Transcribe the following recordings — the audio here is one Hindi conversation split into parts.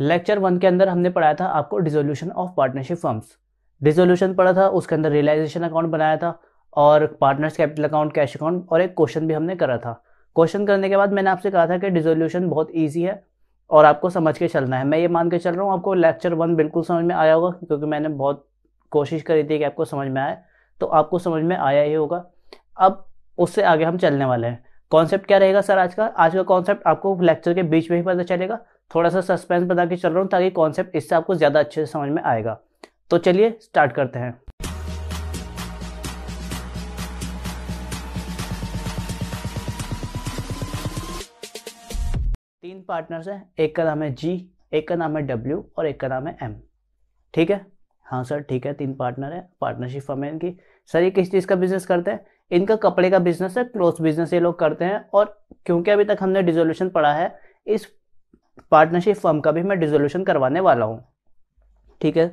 लेक्चर वन के अंदर हमने पढ़ाया था आपको dissolution of partnership firms dissolution पढ़ा था उसके अंदर रियलाइजेशन अकाउंट बनाया था और partners capital account cash account और एक क्वेश्चन भी हमने करा था क्वेश्चन करने के बाद मैंने आपसे कहा था कि डिजोल्यूशन बहुत ईजी है और आपको समझ के चलना है मैं ये मान के चल रहा हूँ आपको लेक्चर वन बिल्कुल समझ में आया होगा क्योंकि मैंने बहुत कोशिश करी थी कि आपको समझ में आए तो आपको समझ में आया ही होगा अब उससे आगे हम चलने वाले हैं कॉन्सेप्ट क्या रहेगा सर आज का आज का कॉन्सेप्ट आपको लेक्चर के बीच में ही पता चलेगा थोड़ा सा सस्पेंस बना के चल रहा हूँ ताकि कॉन्सेप्ट इससे आपको ज़्यादा अच्छे से समझ में आएगा तो चलिए स्टार्ट करते हैं तीन पार्टनर्स हैं एक का नाम है जी एक का नाम है डब्ल्यू और एक का नाम है एम ठीक है हाँ सर ठीक है तीन पार्टनर है पार्टनरशिप फर्म है इनकी सर ये किस चीज़ का बिजनेस करते हैं इनका कपड़े का बिजनेस है क्लोथ बिजनेस ये लोग करते हैं और क्योंकि अभी तक हमने डिजोल्यूशन पढ़ा है इस पार्टनरशिप फर्म का भी मैं डिजोल्यूशन करवाने वाला हूँ ठीक है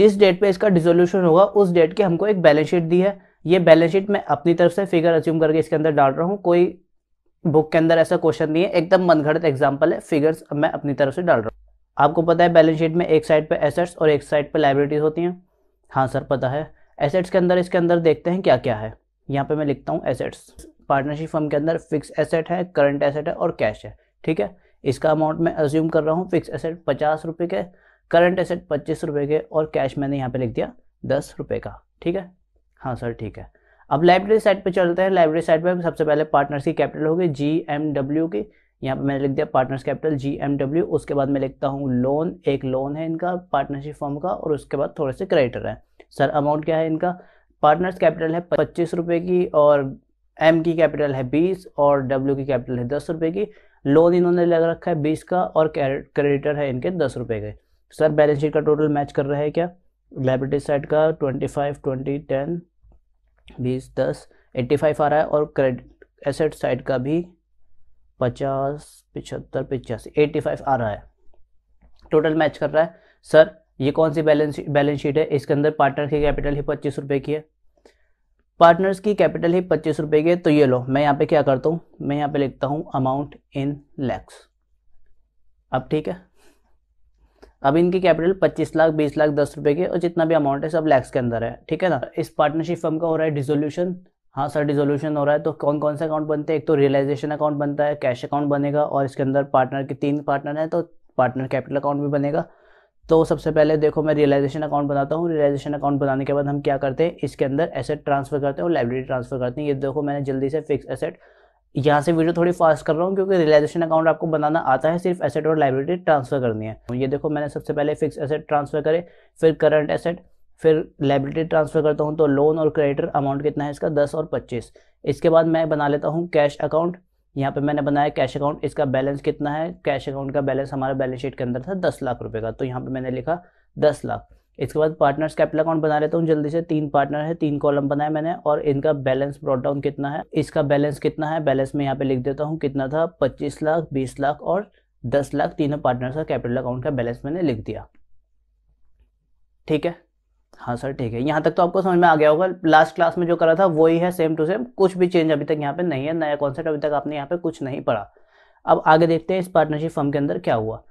जिस डेट पे इसका डिजोल्यूशन होगा उस डेट की हमको एक बैलेंस शीट दी है ये बैलेंस शीट मैं अपनी तरफ से फिगर अज्यूम करके इसके अंदर डाल रहा हूँ कोई बुक के अंदर ऐसा क्वेश्चन नहीं है एकदम मनगढ़ंत एग्जाम्पल है फिगर्स मैं अपनी तरफ से डाल रहा हूँ आपको पता है बैलेंस शीट में एक साइड पे एसेट्स और एक साइड पे लाइब्रेटीज होती हैं हाँ सर पता है एसेट्स के अंदर इसके अंदर देखते हैं क्या क्या है यहाँ पे मैं लिखता हूँ एसेट्स पार्टनरशिप फर्म के अंदर फिक्स एसेट है करंट एसेट है और कैश है ठीक है इसका अमाउंट मैं अज्यूम कर रहा हूँ फिक्स एसेट पचास रुपये के करंट एसेट पच्चीस रुपये के और कैश मैंने यहाँ पे लिख दिया दस रुपये का ठीक है हाँ सर ठीक है अब लाइब्रेरी साइड पे चलते हैं लाइब्रेरी साइड पर सबसे पहले पार्टनर्स की कैपिटल होगी जी एम डब्ल्यू की यहाँ पे मैंने लिख दिया partners capital G M W उसके बाद मैं लिखता हूँ लोन एक लोन है इनका पार्टनरशिप फॉर्म का और उसके बाद थोड़े से क्रेडिटर है सर अमाउंट क्या है इनका पार्टनर्स कैपिटल है पच्चीस रुपये की और एम की कैपिटल है बीस और डब्ल्यू की कैपिटल है दस रुपये की लोन इन्होंने लग रखा है बीस का और क्रेडिटर है इनके दस रुपये के सर बैलेंस शीट का टोटल मैच कर रहा है क्या लाइब्रेटी साइड का ट्वेंटी फाइव ट्वेंटी टेन बीस दस एट्टी फाइव आ रहा है और क्रेडिट एसेट साइड का भी पचास पिछहत्तर पिचासी एट्टी फाइव आ रहा है टोटल मैच कर रहा है सर ये कौन सी बैलेंस बैलेंस शीट है इसके अंदर पार्टनर की कैपिटल ही पच्चीस रुपये की है पार्टनर्स की कैपिटल है पच्चीस रुपए के तो ये लो मैं यहाँ पे क्या करता हूँ मैं यहाँ पे लिखता हूँ अमाउंट इन लैक्स अब ठीक है अब इनकी कैपिटल पच्चीस लाख बीस लाख दस रुपए के और जितना भी अमाउंट है सब लैक्स के अंदर है ठीक है ना इस पार्टनरशिप फर्म का हो रहा है डिजोल्यूशन हाँ सर डिजोल्यूशन हो रहा है तो कौन कौन सा अकाउंट बनते हैं एक तो रियलाइजेशन अकाउंट बनता है कैश अकाउंट बनेगा और इसके अंदर पार्टनर के तीन पार्टनर हैं तो पार्टनर कैपिटल अकाउंट भी बनेगा तो सबसे पहले देखो मैं रियलाइजेशन अकाउंट बनाता हूँ रियलाइजेशन अकाउंट बनाने के बाद हम क्या करते हैं इसके अंदर एसेट ट्रांसफर करते हैं और लाइब्रेरी ट्रांसफर करते हैं ये देखो मैंने जल्दी से फिक्स एसेट यहाँ से वीडियो थोड़ी फास्ट कर रहा हूँ क्योंकि रियलाइजेशन अकाउंट आपको बनाना आता है सिर्फ एसेट और लाइब्रेरी ट्रांसफर करनी है तो ये देखो मैंने सबसे पहले फिक्स एसेट ट्रांसफर करे फिर करंट एसेट फिर लाइब्रेरी ट्रांसफर करता हूँ तो लोन और क्रेडिटर अमाउंट कितना है इसका दस और पच्चीस इसके बाद मैं बना लेता हूँ कैश अकाउंट यहाँ पे मैंने बनाया कैश अकाउंट इसका बैलेंस कितना है कैश अकाउंट का बैलेंस हमारा बैलेंस शीट के अंदर था दस लाख रुपए का तो यहाँ पे मैंने लिखा दस लाख इसके बाद पार्टनर्स कैपिटल अकाउंट बना लेता हूँ जल्दी से तीन पार्टनर है तीन कॉलम बनाए मैंने और इनका बैलेंस ब्रॉड डाउन कितना है इसका बैलेंस कितना है बैलेंस में यहाँ पे लिख देता हूँ कितना था पच्चीस लाख बीस लाख और दस लाख तीनों पार्टनर्स का कैपिटल अकाउंट का बैलेंस मैंने लिख दिया ठीक है हाँ सर ठीक है यहाँ तक तो आपको समझ में आ गया होगा लास्ट क्लास में जो करा था वही है सेम टू सेम कुछ भी चेंज अभी तक यहाँ पे नहीं है नया कॉन्सेप्ट अभी तक आपने यहाँ पे कुछ नहीं पढ़ा अब आगे देखते हैं इस पार्टनरशिप फर्म के अंदर क्या हुआ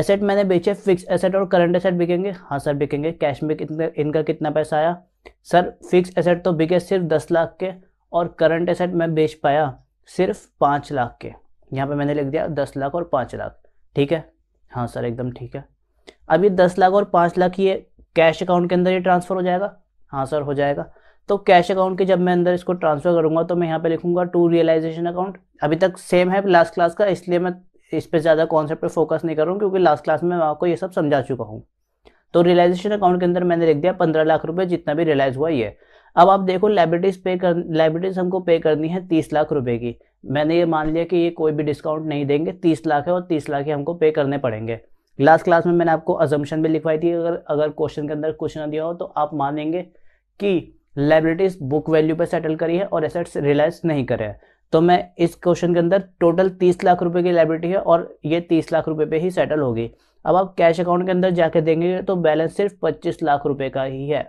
एसेट मैंने बेचे फिक्स एसेट और करंट एसेट बिकेंगे हाँ सर बिकेंगे कैश में कितने इनका कितना पैसा आया सर फिक्स एसेट तो बिके सिर्फ दस लाख के और करंट एसेट मैं बेच पाया सिर्फ पाँच लाख के यहाँ पे मैंने लिख दिया दस लाख और पाँच लाख ठीक है हाँ सर एकदम ठीक है अभी दस लाख और पाँच लाख ये कैश अकाउंट के अंदर ये ट्रांसफ़र हो जाएगा हाँ सर हो जाएगा तो कैश अकाउंट के जब मैं अंदर इसको ट्रांसफ़र करूंगा तो मैं यहाँ पे लिखूंगा टू रियलाइजेशन अकाउंट अभी तक सेम है लास्ट क्लास का इसलिए मैं इस पर ज़्यादा कॉन्सेप्ट पे फोकस नहीं करूँ क्योंकि लास्ट क्लास में मैं आपको ये सब समझा चुका हूँ तो रियलाइजेशन अकाउंट के अंदर मैंने लिख दिया पंद्रह लाख रुपये जितना भी रियलाइज हुआ ये अब आप देखो लाइब्रेटीज पे कर लाइब्रेटीज हमको पे करनी है तीस लाख रुपए की मैंने ये मान लिया कि ये कोई भी डिस्काउंट नहीं देंगे तीस लाख है और तीस लाख ही हमको पे करने पड़ेंगे लास्ट क्लास में मैंने आपको अजम्पन भी लिखवाई थी अगर अगर क्वेश्चन के अंदर क्वेश्चन दिया हो तो आप मानेंगे कि लाइब्रेटीज बुक वैल्यू पे सेटल करी है और एसेट्स रिलाइज नहीं करे तो मैं इस क्वेश्चन के अंदर टोटल तीस लाख रुपए की लाइब्रेटी है और ये तीस लाख रुपए पे ही सेटल होगी अब आप कैश अकाउंट के अंदर जाके देंगे तो बैलेंस सिर्फ पच्चीस लाख रुपए का ही है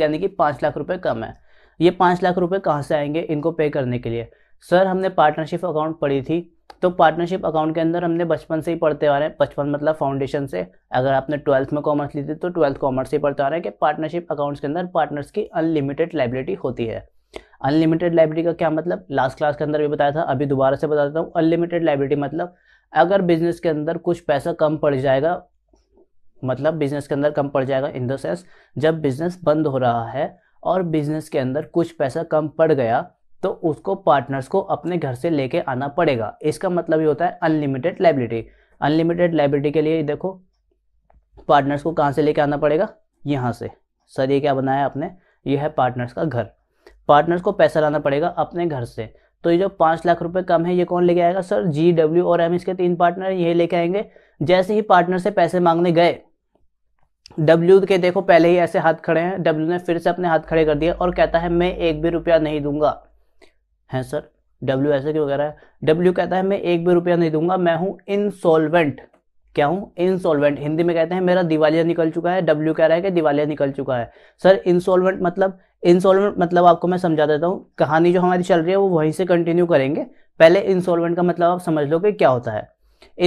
यानी कि पाँच लाख रुपए कम है ये पाँच लाख रुपए कहाँ से आएंगे इनको पे करने के लिए सर हमने पार्टनरशिप अकाउंट पढ़ी थी तो पार्टनरशिप अकाउंट के अंदर हमने बचपन से ही पढ़ते आ रहे हैं बचपन मतलब फाउंडेशन से अगर आपने ट्वेल्थ में कॉमर्स ली थी तो ट्वेल्थ कॉमर्स से ही पढ़ते आ रहे हैं कि पार्टनरशिप अकाउंट्स के अंदर पार्टनर्स की अनलिमिटेड लाइबिलिटी होती है अनलिमिटेड लाइब्रेरी का क्या मतलब लास्ट क्लास के अंदर भी बताया था अभी दोबारा से बता देता हूँ अनलिमिटेड लाइब्रेरी मतलब अगर बिजनेस के अंदर कुछ पैसा कम पड़ जाएगा मतलब बिजनेस के अंदर कम पड़ जाएगा इन द सेंस जब बिजनेस बंद हो रहा है और बिजनेस के अंदर कुछ पैसा कम पड़ गया तो उसको पार्टनर्स को अपने घर से लेके आना पड़ेगा इसका मतलब ये होता है अनलिमिटेड लाइबिलिटी अनलिमिटेड लाइबिलिटी के लिए देखो पार्टनर्स को कहाँ से लेके आना पड़ेगा यहाँ से सर ये क्या बनाया आपने ये है पार्टनर्स का घर पार्टनर्स को पैसा लाना पड़ेगा अपने घर से तो ये जो पाँच लाख रुपए कम है ये कौन लेके आएगा सर जी डब्ल्यू और एम इसके तीन पार्टनर ये लेके आएंगे जैसे ही पार्टनर से पैसे मांगने गए डब्ल्यू के देखो पहले ही ऐसे हाथ खड़े हैं डब्ल्यू ने फिर से अपने हाथ खड़े कर दिए और कहता है मैं एक भी रुपया नहीं दूंगा हैं सर डब्ल्यू ऐसे क्यों कह रहा है डब्ल्यू कहता है मैं एक भी रुपया नहीं दूंगा मैं हूँ इनसॉल्वेंट क्या हूँ इनसॉल्वेंट हिंदी में कहते हैं मेरा दिवालिया निकल चुका है डब्ल्यू कह रहा है कि दिवालिया निकल चुका है सर इंसॉल्वेंट मतलब इंसॉल्वेंट मतलब आपको मैं समझा देता हूँ कहानी जो हमारी चल रही है वो वहीं से कंटिन्यू करेंगे पहले इंसॉल्वेंट का मतलब आप समझ लो कि क्या होता है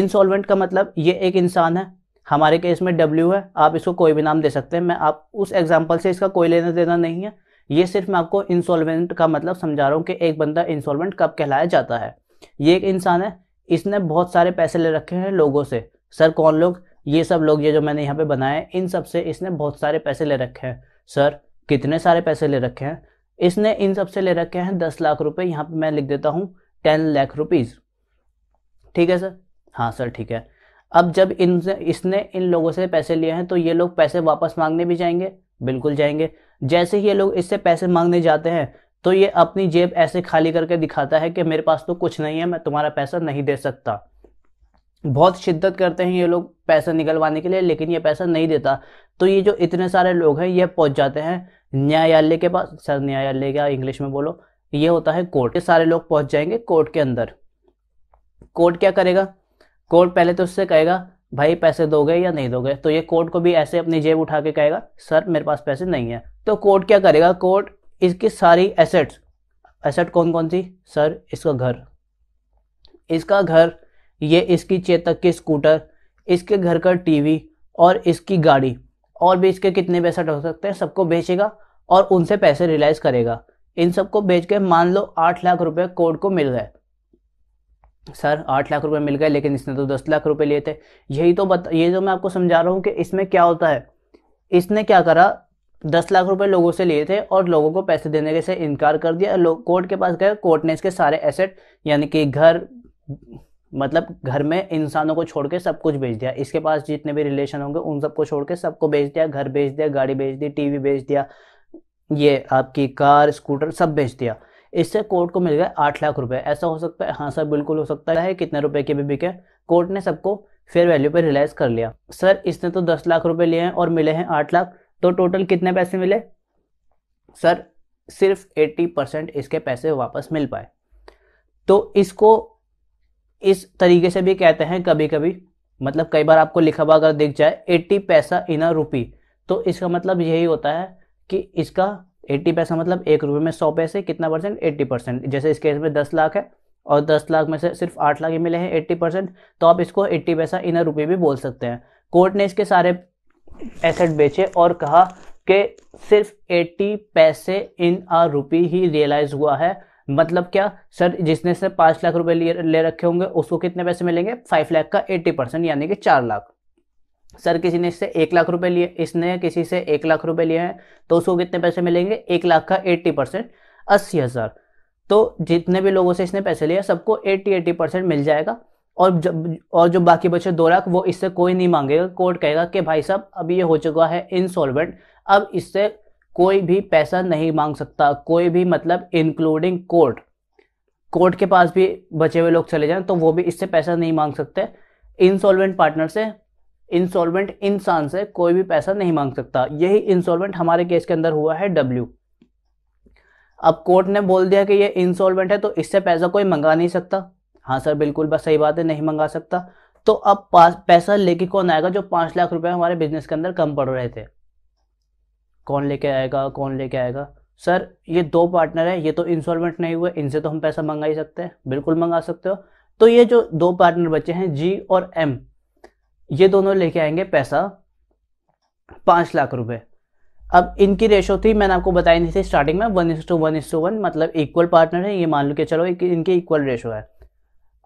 इंसॉल्वेंट का मतलब ये एक इंसान है हमारे केस में डब्ल्यू है आप इसको कोई भी नाम दे सकते हैं मैं आप उस एग्जाम्पल से इसका कोई लेना देना नहीं है ये सिर्फ मैं आपको इंसॉल्वेंट का मतलब समझा रहा हूँ कि एक बंदा इंसॉल्वेंट कब कहलाया जाता है ये एक इंसान है इसने बहुत सारे पैसे ले रखे हैं लोगों से सर कौन लोग ये सब लोग ये जो मैंने यहाँ पे बनाए इन सब से इसने बहुत सारे पैसे ले रखे हैं सर कितने सारे पैसे ले रखे हैं इसने इन सब से ले रखे हैं दस लाख रुपए यहाँ पे मैं लिख देता हूँ टेन लाख रुपीज ठीक है सर हाँ सर ठीक है अब जब इन इसने इन लोगों से पैसे लिए हैं तो ये लोग पैसे वापस मांगने भी जाएंगे बिल्कुल जाएंगे जैसे ही ये लोग इससे पैसे मांगने जाते हैं तो ये अपनी जेब ऐसे खाली करके दिखाता है कि मेरे पास तो कुछ नहीं है मैं तुम्हारा पैसा नहीं दे सकता बहुत शिद्दत करते हैं ये लोग पैसा निकलवाने के लिए लेकिन ये पैसा नहीं देता तो ये जो इतने सारे लोग हैं ये पहुंच जाते हैं न्यायालय के पास सर न्यायालय क्या इंग्लिश में बोलो ये होता है कोर्ट सारे लोग पहुंच जाएंगे कोर्ट के अंदर कोर्ट क्या करेगा कोर्ट पहले तो उससे कहेगा भाई पैसे दोगे या नहीं दोगे तो ये कोर्ट को भी ऐसे अपनी जेब उठा के कहेगा सर मेरे पास पैसे नहीं है तो कोर्ट क्या करेगा कोर्ट इसकी सारी एसेट्स एसेट कौन कौन सी सर इसका घर इसका घर ये इसकी चेतक की स्कूटर इसके घर का टीवी और इसकी गाड़ी और भी इसके कितने पैसे हो सकते हैं सबको बेचेगा और उनसे पैसे रिलाइज करेगा इन सबको बेच के मान लो आठ लाख रुपए कोर्ट को मिल गए सर आठ लाख रुपए मिल गए लेकिन इसने तो दस लाख रुपए लिए थे यही तो बता ये जो मैं आपको समझा रहा हूँ कि इसमें क्या होता है इसने क्या करा दस लाख रुपए लोगों से लिए थे और लोगों को पैसे देने के से इनकार कर दिया लोग कोर्ट के पास गए कोर्ट ने इसके सारे एसेट यानी कि घर मतलब घर में इंसानों को छोड़ के सब कुछ बेच दिया इसके पास जितने भी रिलेशन होंगे उन सबको छोड़ के सबको बेच दिया घर बेच दिया गाड़ी बेच दी टीवी बेच दिया ये आपकी कार स्कूटर सब बेच दिया इससे कोर्ट को मिल गया आठ लाख रुपए ऐसा हो सकता है हाँ सर बिल्कुल हो सकता है कितने रुपए के भी बिके कोर्ट ने सबको फेयर वैल्यू पर रिलाइज कर लिया सर इसने तो दस लाख रुपए लिए हैं और मिले हैं आठ लाख तो टोटल कितने पैसे मिले सर सिर्फ एट्टी परसेंट इसके पैसे वापस मिल पाए तो इसको इस तरीके से भी कहते हैं कभी कभी मतलब कई बार आपको लिखा हुआ अगर दिख जाए एट्टी पैसा इन अ रुपी तो इसका मतलब यही होता है कि इसका एट्टी पैसा मतलब एक रुपये में सौ पैसे कितना परसेंट एट्टी परसेंट जैसे इस केस में दस लाख है और दस लाख में से सिर्फ आठ लाख ही मिले हैं एट्टी परसेंट तो आप इसको एट्टी पैसा इन रुपये भी बोल सकते हैं कोर्ट ने इसके सारे एसेट बेचे और कहा कि सिर्फ एट्टी पैसे इन आ रुपी ही रियलाइज हुआ है मतलब क्या सर जिसने से पाँच लाख रुपए ले रखे होंगे उसको कितने पैसे मिलेंगे फाइव लाख का एट्टी परसेंट यानी कि चार लाख सर किसी ने इससे एक लाख रुपए लिए इसने किसी से एक लाख रुपए लिए हैं तो उसको कितने पैसे मिलेंगे एक लाख का एट्टी परसेंट अस्सी हज़ार तो जितने भी लोगों से इसने पैसे लिए सबको एट्टी एट्टी परसेंट मिल जाएगा और जब और जो बाकी बचे दो लाख वो इससे कोई नहीं मांगेगा कोर्ट कहेगा कि भाई साहब अभी ये हो चुका है इंसॉल्वेंट अब इससे कोई भी पैसा नहीं मांग सकता कोई भी मतलब इंक्लूडिंग कोर्ट कोर्ट के पास भी बचे हुए लोग चले जाएं तो वो भी इससे पैसा नहीं मांग सकते इंसॉल्वेंट पार्टनर से इंसॉल्वेंट इंसान से कोई भी पैसा नहीं मांग सकता यही इंसॉल्वेंट हमारे केस के अंदर हुआ है डब्ल्यू अब कोर्ट ने बोल दिया कि ये इंसॉल्वेंट है तो इससे पैसा कोई मंगा नहीं सकता हाँ सर बिल्कुल बस सही बात है नहीं मंगा सकता तो अब पैसा लेके कौन आएगा जो पांच लाख रुपए हमारे बिजनेस के अंदर कम पड़ रहे थे कौन लेके आएगा कौन लेके आएगा सर ये दो पार्टनर है ये तो इंसॉल्वेंट नहीं हुए इनसे तो हम पैसा मंगा ही सकते हैं बिल्कुल मंगा सकते हो तो ये जो दो पार्टनर बचे हैं जी और एम ये दोनों लेके आएंगे पैसा पांच लाख रुपए अब इनकी रेशो थी मैंने आपको बताई नहीं थी स्टार्टिंग में one is to one is to one मतलब इक्वल पार्टनर है ये मान लो कि चलो इनकी इक्वल रेशो है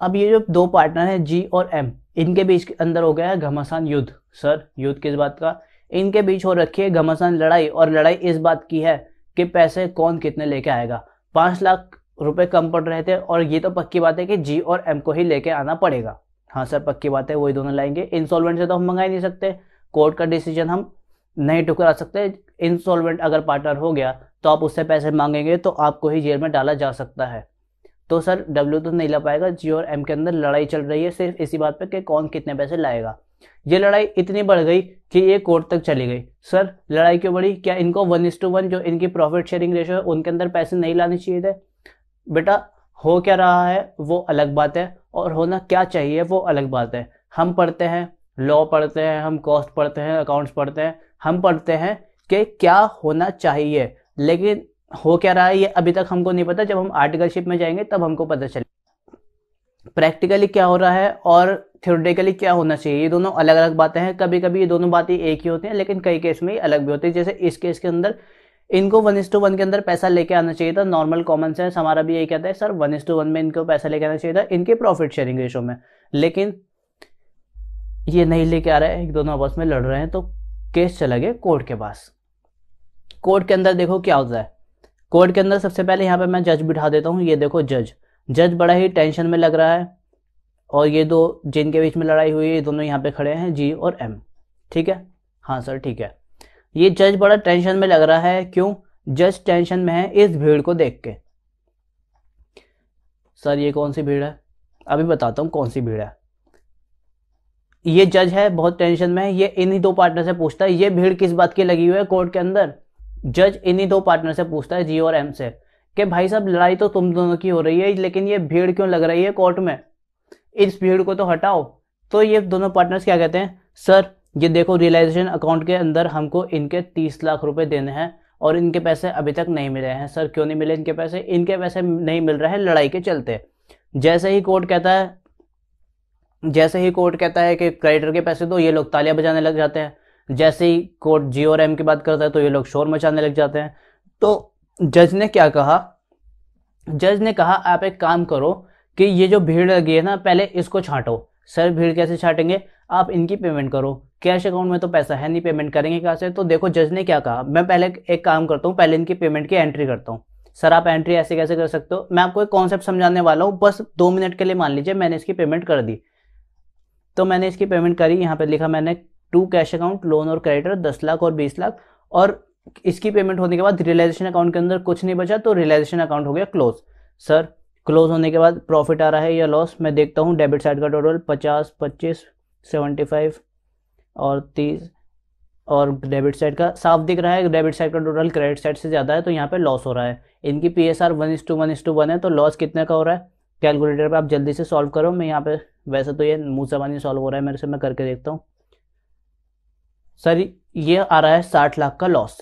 अब ये जो दो पार्टनर है जी और एम इनके बीच के अंदर हो गया है घमासान युद्ध सर युद्ध किस बात का इनके बीच हो रखी है घमासान लड़ाई और लड़ाई इस बात की है कि पैसे कौन कितने लेके आएगा पांच लाख रुपए कम पड़ रहे थे और ये तो पक्की बात है कि जी और एम को ही लेके आना पड़ेगा हाँ सर पक्की बात है वही दोनों लाएंगे इंसॉल्वेंट से तो हम मंगा ही नहीं सकते कोर्ट का डिसीजन हम नहीं ठुकरा सकते इंसॉल्वेंट अगर पार्टनर हो गया तो आप उससे पैसे मांगेंगे तो आपको ही जेल में डाला जा सकता है तो सर डब्ल्यू तो नहीं ला पाएगा जी और एम के अंदर लड़ाई चल रही है सिर्फ इसी बात पर कि कौन कितने पैसे लाएगा ये लड़ाई इतनी बढ़ गई कि ये कोर्ट तक चली गई सर लड़ाई क्यों बढ़ी क्या इनको वन इस टू वन जो इनकी प्रॉफिट शेयरिंग रेशो है उनके अंदर पैसे नहीं लाने चाहिए थे बेटा हो क्या रहा है वो अलग बात है और होना क्या चाहिए वो अलग बात है हम पढ़ते हैं लॉ पढ़ते हैं हम कॉस्ट पढ़ते हैं अकाउंट्स पढ़ते हैं हम पढ़ते हैं कि क्या होना चाहिए लेकिन हो क्या रहा है ये अभी तक हमको नहीं पता जब हम आर्टिकलशिप में जाएंगे तब हमको पता चले प्रैक्टिकली क्या हो रहा है और थ्योरेटिकली क्या होना चाहिए ये दोनों अलग अलग बातें हैं कभी कभी ये दोनों बातें एक ही होती हैं लेकिन कई केस में ये अलग भी होती है जैसे इस केस के अंदर इनको वन इस टू वन के अंदर पैसा लेके आना चाहिए था नॉर्मल कॉमन सेंस हमारा भी यही कहता है sir one is to one में इनको पैसा लेके आना चाहिए था इनके प्रॉफिट शेयरिंग रेशो में लेकिन ये नहीं लेके आ रहा है एक दोनों आपस में लड़ रहे हैं तो केस चला गया कोर्ट के पास कोर्ट के अंदर देखो क्या होता है कोर्ट के अंदर सबसे पहले यहाँ पे मैं जज बिठा देता हूँ ये देखो जज जज बड़ा ही टेंशन में लग रहा है और ये दो जिनके बीच में लड़ाई हुई है ये दोनों यहाँ पे खड़े हैं जी और एम ठीक है हाँ सर ठीक है ये जज बड़ा टेंशन में लग रहा है क्यों जज टेंशन में है इस भीड़ को देख के सर ये कौन सी भीड़ है अभी बताता हूँ कौन सी भीड़ है ये जज है बहुत टेंशन में है ये इन्हीं दो पार्टनर से पूछता है ये भीड़ किस बात की लगी हुई है कोर्ट के अंदर जज इन्हीं दो पार्टनर से पूछता है जी और एम से कि भाई साहब लड़ाई तो तुम दोनों की हो रही है लेकिन ये भीड़ क्यों लग रही है कोर्ट में इस भीड़ को तो हटाओ तो ये दोनों पार्टनर्स क्या कहते हैं सर ये देखो रियलाइजेशन अकाउंट के अंदर हमको इनके तीस लाख रुपए देने हैं और इनके पैसे अभी तक नहीं मिले हैं सर क्यों नहीं मिले इनके पैसे इनके पैसे नहीं मिल रहे हैं लड़ाई के चलते जैसे ही कोर्ट कहता है जैसे ही कोर्ट कहता है कि क्रेडिटर के पैसे दो ये लोग तालियां बजाने लग जाते हैं जैसे ही कोर्ट जी और एम की बात करता है तो ये लोग शोर मचाने लग जाते हैं तो जज ने क्या कहा जज ने कहा आप एक काम करो कि ये जो भीड़ लगी है ना पहले इसको छांटो सर भीड़ कैसे छाटेंगे आप इनकी पेमेंट करो कैश अकाउंट में तो पैसा है नहीं पेमेंट करेंगे कहाँ से तो देखो जज ने क्या कहा मैं पहले एक काम करता हूँ पहले इनकी पेमेंट की एंट्री करता हूँ सर आप एंट्री ऐसे कैसे कर सकते हो मैं आपको एक कॉन्सेप्ट समझाने वाला हूँ बस दो मिनट के लिए मान लीजिए मैंने इसकी पेमेंट कर दी तो मैंने इसकी पेमेंट करी यहाँ पर लिखा मैंने टू कैश अकाउंट लोन और क्रेडिटर दस लाख और बीस लाख और इसकी पेमेंट होने के बाद रियलाइजेशन अकाउंट के अंदर कुछ नहीं बचा तो रियलाइजेशन अकाउंट हो गया क्लोज सर क्लोज होने के बाद प्रॉफिट आ रहा है या लॉस मैं देखता हूँ डेबिट साइड का टोटल पचास पच्चीस सेवेंटी फाइव और तीस और डेबिट साइड का साफ दिख रहा है डेबिट साइड का टोटल क्रेडिट साइड से ज़्यादा है तो यहाँ पे लॉस हो रहा है इनकी P S R one is to one is to one है तो लॉस कितने का हो रहा है कैलकुलेटर पे आप जल्दी से सॉल्व करो मैं यहाँ पे वैसे तो ये मुँह से पानी सॉल्व हो रहा है मेरे से मैं करके देखता हूँ सर ये आ रहा है साठ लाख का लॉस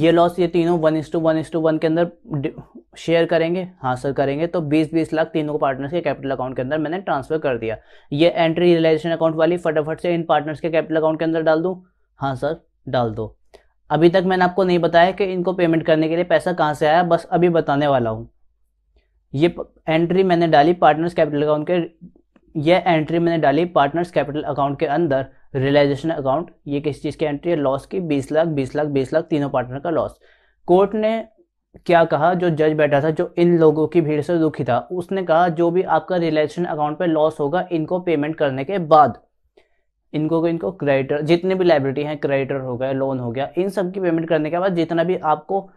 ये लॉस ये तीनों one is to one is to one के अंदर शेयर करेंगे हाँ सर करेंगे तो बीस बीस लाख तीनों पार्टनर्स के कैपिटल अकाउंट के अंदर मैंने ट्रांसफर कर दिया ये एंट्री रियलाइजेशन अकाउंट वाली फटाफट से इन पार्टनर्स के कैपिटल अकाउंट के अंदर डाल दूँ हाँ सर डाल दो अभी तक मैंने आपको नहीं बताया कि इनको पेमेंट करने के लिए पैसा कहाँ से आया बस अभी बताने वाला हूँ ये एंट्री मैंने डाली पार्टनर्स कैपिटल अकाउंट के यह एंट्री मैंने डाली पार्टनर्स कैपिटल अकाउंट के अंदर रियलाइजेशन अकाउंट ये किस चीज़ की एंट्री है लॉस की बीस लाख बीस लाख बीस लाख तीनों पार्टनर का लॉस कोर्ट ने क्या कहा जो जज बैठा था जो इन लोगों की भीड़ से दुखी था उसने कहा जो भी आपका रिलेशन अकाउंट पे लॉस होगा इनको पेमेंट करने के बाद इनको इनको क्रेडिटर जितने भी लाइब्रेटी हैं क्रेडिटर हो गया लोन हो गया इन सब की पेमेंट करने के बाद जितना भी आपको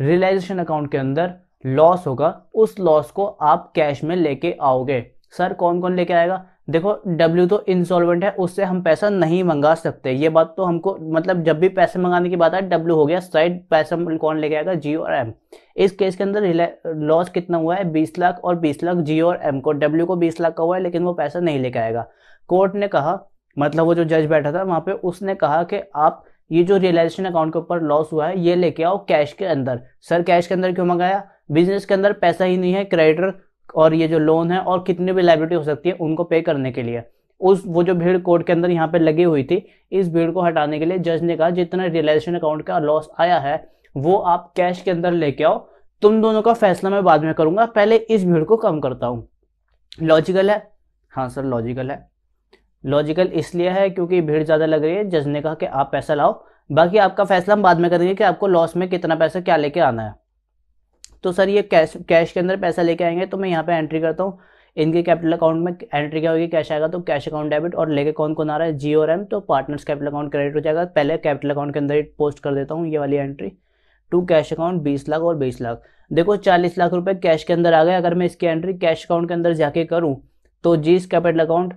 रिलाइजेशन अकाउंट के अंदर लॉस होगा उस लॉस को आप कैश में लेके आओगे सर कौन कौन लेके आएगा देखो डब्ल्यू तो इंसॉल्वेंट है उससे हम पैसा नहीं मंगा सकते ये बात तो हमको मतलब जब भी पैसे मंगाने की बात है डब्ल्यू हो गया साइड पैसा कौन लेके आएगा जी और एम इस केस के अंदर लॉस कितना हुआ है बीस लाख और बीस लाख जी और एम को डब्ल्यू को बीस लाख का हुआ है लेकिन वो पैसा नहीं लेके आएगा कोर्ट ने कहा मतलब वो जो जज बैठा था वहाँ पे उसने कहा कि आप ये जो रियलाइजेशन अकाउंट के ऊपर लॉस हुआ है ये लेके आओ कैश के अंदर सर कैश के अंदर क्यों मंगाया बिजनेस के अंदर पैसा ही नहीं है क्रेडिटर और ये जो लोन है और कितने भी लाइबिलिटी हो सकती है उनको पे करने के लिए उस वो जो भीड़ कोर्ट के अंदर यहाँ पे लगी हुई थी इस भीड़ को हटाने के लिए जज ने कहा जितना रियलाइजेशन अकाउंट का लॉस आया है वो आप कैश के अंदर लेके आओ तुम दोनों का फैसला मैं बाद में करूंगा पहले इस भीड़ को कम करता हूँ लॉजिकल है हाँ सर लॉजिकल है लॉजिकल इसलिए है क्योंकि भीड़ ज़्यादा लग रही है जज ने कहा कि आप पैसा लाओ बाकी आपका फैसला हम बाद में करेंगे कि आपको लॉस में कितना पैसा क्या लेके आना है तो सर ये कैश कैश के अंदर पैसा लेके आएंगे तो मैं यहाँ पे एंट्री करता हूँ इनके कैपिटल अकाउंट में एंट्री क्या होगी कैश आएगा तो कैश अकाउंट डेबिट और लेके कौन कौन आ रहा है जी और एम तो पार्टनर्स कैपिटल अकाउंट क्रेडिट हो जाएगा पहले कैपिटल अकाउंट के अंदर ही पोस्ट कर देता हूँ ये वाली एंट्री टू कैश अकाउंट बीस लाख और बीस लाख देखो चालीस लाख रुपए कैश के अंदर आ गए अगर मैं इसकी एंट्री कैश अकाउंट के अंदर जाके करूँ तो जी कैपिटल अकाउंट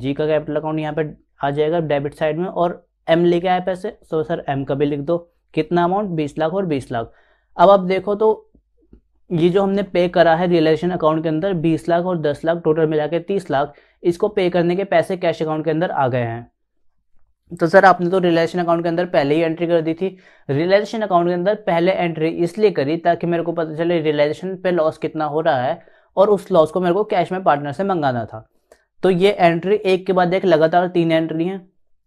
जी का कैपिटल अकाउंट यहाँ पे आ जाएगा डेबिट साइड में और एम लेके आए पैसे सो सर एम का भी लिख दो कितना अमाउंट बीस लाख और बीस लाख अब आप देखो तो ये जो हमने पे करा है रियलाइजेशन अकाउंट के अंदर 20 लाख और 10 लाख टोटल मिला के तीस लाख इसको पे करने के पैसे कैश अकाउंट के अंदर आ गए हैं तो सर आपने तो रिलेशन अकाउंट के अंदर पहले ही एंट्री कर दी थी रिलेशन अकाउंट के अंदर पहले एंट्री इसलिए करी ताकि मेरे को पता चले रिलेशन पे लॉस कितना हो रहा है और उस लॉस को मेरे को कैश में पार्टनर से मंगाना था तो ये एंट्री एक के बाद एक लगातार तीन एंट्री हैं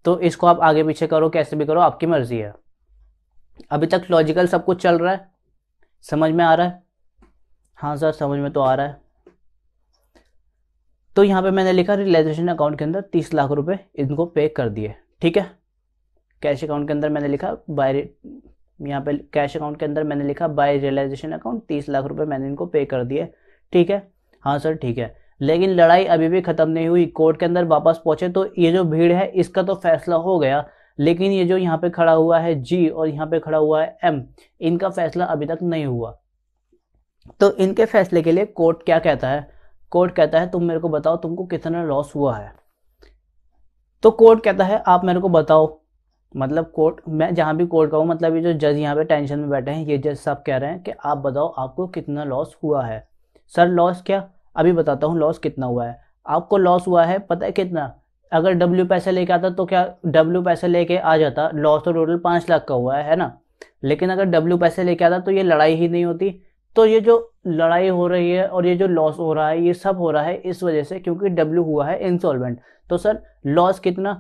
तो इसको आप आगे पीछे करो कैसे भी करो आपकी मर्जी है अभी तक लॉजिकल सब कुछ चल रहा है समझ में आ रहा है हाँ सर समझ में तो आ रहा है तो यहाँ पे मैंने लिखा रिलाइजेशन अकाउंट के अंदर तीस लाख रुपए इनको पे कर दिए ठीक है कैश अकाउंट के अंदर मैंने लिखा बाय यहाँ पे कैश अकाउंट के अंदर मैंने लिखा बाय रियलाइजेशन अकाउंट तीस लाख रुपए मैंने इनको पे कर दिए ठीक है हाँ सर ठीक है लेकिन लड़ाई अभी भी खत्म नहीं हुई कोर्ट के अंदर वापस पहुंचे तो ये जो भीड़ है इसका तो फैसला हो गया लेकिन ये जो यहाँ पे खड़ा हुआ है जी और यहाँ पे खड़ा हुआ है एम इनका फैसला अभी तक नहीं हुआ तो इनके फैसले के लिए कोर्ट क्या कहता है कोर्ट कहता है तुम मेरे को बताओ तुमको कितना लॉस हुआ है तो कोर्ट कहता है आप मेरे को बताओ मतलब कोर्ट मैं जहां भी कोर्ट का हूं मतलब ये जो जज यहाँ पे टेंशन में बैठे हैं ये जज साहब कह रहे हैं कि आप बताओ आपको कितना लॉस हुआ है सर लॉस क्या अभी बताता हूँ लॉस कितना हुआ है आपको लॉस हुआ है पता है कितना अगर डब्ल्यू पैसा लेके आता तो क्या डब्ल्यू पैसा लेके आ जाता लॉस तो टोटल पांच लाख का हुआ है ना लेकिन अगर डब्ल्यू पैसे लेके आता तो ये लड़ाई ही नहीं होती तो ये जो लड़ाई हो रही है और ये जो लॉस हो रहा है ये सब हो रहा है इस वजह से क्योंकि डब्ल्यू हुआ है इंस्टॉलमेंट तो सर लॉस कितना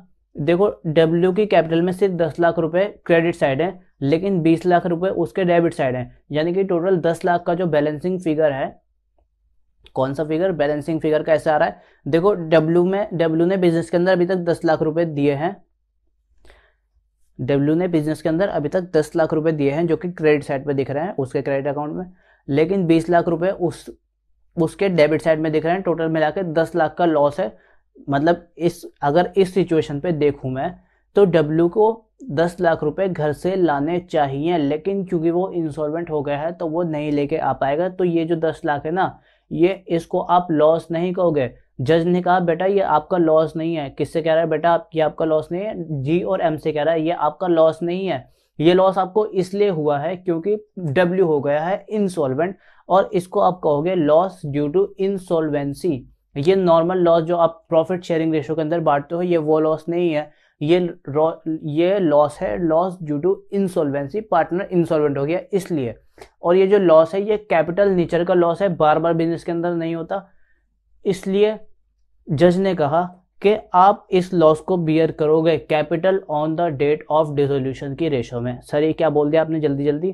देखो डब्ल्यू की कैपिटल में सिर्फ दस लाख रुपए क्रेडिट साइड है लेकिन बीस लाख रुपए उसके डेबिट साइड है यानी कि टोटल दस लाख का जो बैलेंसिंग फिगर है कौन सा फिगर बैलेंसिंग फिगर कैसे आ रहा है देखो डब्ल्यू में डब्ल्यू ने बिजनेस के अंदर अभी तक दस लाख रुपए दिए हैं डब्ल्यू ने बिजनेस के अंदर अभी तक दस लाख रुपए दिए हैं जो कि क्रेडिट साइड पर दिख रहे हैं उसके क्रेडिट अकाउंट में लेकिन बीस लाख रुपए उस उसके डेबिट साइड में दिख रहे हैं टोटल मिला के दस लाख का लॉस है मतलब इस अगर इस सिचुएशन पे देखूं मैं तो डब्ल्यू को दस लाख रुपए घर से लाने चाहिए लेकिन क्योंकि वो इंसॉल्वेंट हो गया है तो वो नहीं लेके आ पाएगा तो ये जो दस लाख है ना ये इसको आप लॉस नहीं कहोगे जज ने कहा बेटा ये आपका लॉस नहीं है किससे कह रहा है बेटा आप ये आपका लॉस नहीं है जी और एम से कह रहा है ये आपका लॉस नहीं है ये लॉस आपको इसलिए हुआ है क्योंकि डब्ल्यू हो गया है इंसॉल्वेंट और इसको आप कहोगे लॉस ड्यू टू इंसॉल्वेंसी ये नॉर्मल लॉस जो आप प्रॉफिट शेयरिंग रेशो के अंदर बांटते हो ये वो लॉस नहीं है ये ये लॉस है loss due to insolvency partner insolvent हो गया इसलिए और ये जो लॉस है ये कैपिटल नेचर का लॉस है बार बार बिजनेस के अंदर नहीं होता इसलिए जज ने कहा कि आप इस लॉस को बियर करोगे capital on the date of dissolution की रेशो में सर ये क्या बोल दिया आपने जल्दी जल्दी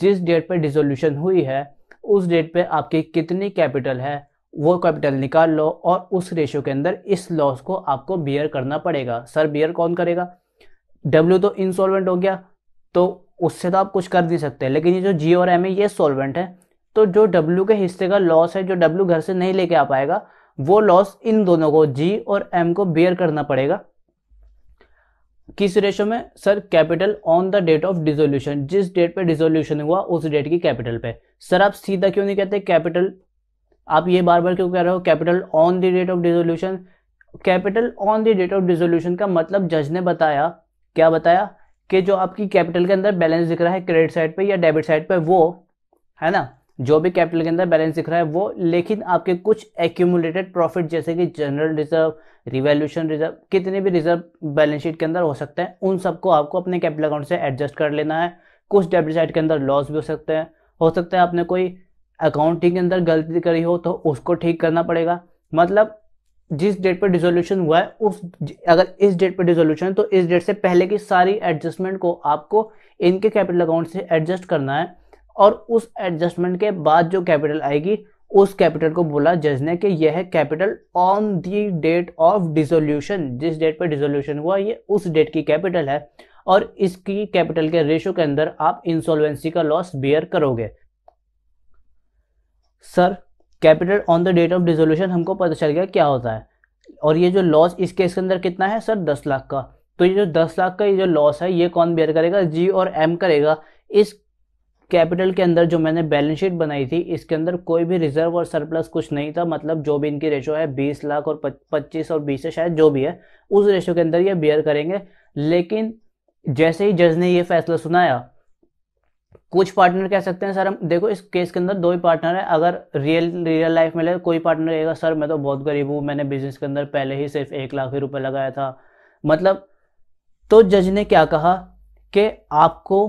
जिस डेट पर डिजोल्यूशन हुई है उस डेट पर आपकी कितनी कैपिटल है वो कैपिटल निकाल लो और उस रेशो के अंदर इस लॉस को आपको बियर करना पड़ेगा सर बियर कौन करेगा डब्ल्यू तो इनसॉल्वेंट हो गया तो उससे तो आप कुछ कर नहीं सकते लेकिन ये जो जी और एम है ये सॉल्वेंट है तो जो डब्ल्यू के हिस्से का लॉस है जो डब्ल्यू घर से नहीं लेके आ पाएगा वो लॉस इन दोनों को जी और एम को बेयर करना पड़ेगा किस रेशो में sir capital on the date of dissolution जिस डेट पे डिजोल्यूशन हुआ उस डेट की कैपिटल पे सर आप सीधा क्यों नहीं कहते कैपिटल आप ये बार बार क्यों कह रहे हो capital on the date of dissolution capital on the date of dissolution का मतलब जज ने बताया क्या बताया कि जो आपकी कैपिटल के अंदर बैलेंस दिख रहा है क्रेडिट साइड पे या डेबिट साइड पे वो है ना जो भी कैपिटल के अंदर बैलेंस दिख रहा है वो लेकिन आपके कुछ एक्यूमुलेटेड प्रॉफिट जैसे कि जनरल रिजर्व रिवैल्यूशन रिजर्व कितने भी रिजर्व बैलेंस शीट के अंदर हो सकते हैं उन सबको आपको अपने कैपिटल अकाउंट से एडजस्ट कर लेना है कुछ डेबिट साइड के अंदर लॉस भी हो सकते हैं हो सकता है आपने कोई अकाउंटिंग के अंदर गलती करी हो तो उसको ठीक करना पड़ेगा मतलब जिस डेट पर डिजोल्यूशन हुआ है उस अगर इस डेट पर डिजोल्यूशन है तो इस डेट से पहले की सारी एडजस्टमेंट को आपको इनके कैपिटल अकाउंट से एडजस्ट करना है और उस एडजस्टमेंट के बाद जो कैपिटल आएगी उस कैपिटल को बोला जज ने कि यह है capital on the date of dissolution जिस डेट पर डिसोल्यूशन हुआ ये उस डेट की कैपिटल है और इसकी कैपिटल के रेशो के अंदर आप इंसॉल्वेंसी का लॉस बियर करोगे sir capital on the date of dissolution हमको पता चल गया क्या होता है और ये जो लॉस इस केस के अंदर कितना है सर दस लाख का तो ये जो दस लाख का ये जो लॉस है ये कौन बेयर करेगा जी और एम करेगा इस कैपिटल के अंदर जो मैंने बैलेंस शीट बनाई थी इसके अंदर कोई भी रिजर्व और सरप्लस कुछ नहीं था मतलब जो भी इनकी रेशो है 20 लाख और 25 और 20 से शायद जो भी है उस रेशो के अंदर ये बियर करेंगे लेकिन जैसे ही जज ने ये फैसला सुनाया कुछ पार्टनर कह सकते हैं सर हम देखो इस केस के अंदर दो ही पार्टनर है अगर रियल रियल लाइफ में ले कोई पार्टनर कहेगा सर मैं तो बहुत गरीब हूँ मैंने बिजनेस के अंदर पहले ही सिर्फ एक लाख ही रुपये लगाया था मतलब तो जज ने क्या कहा कि आपको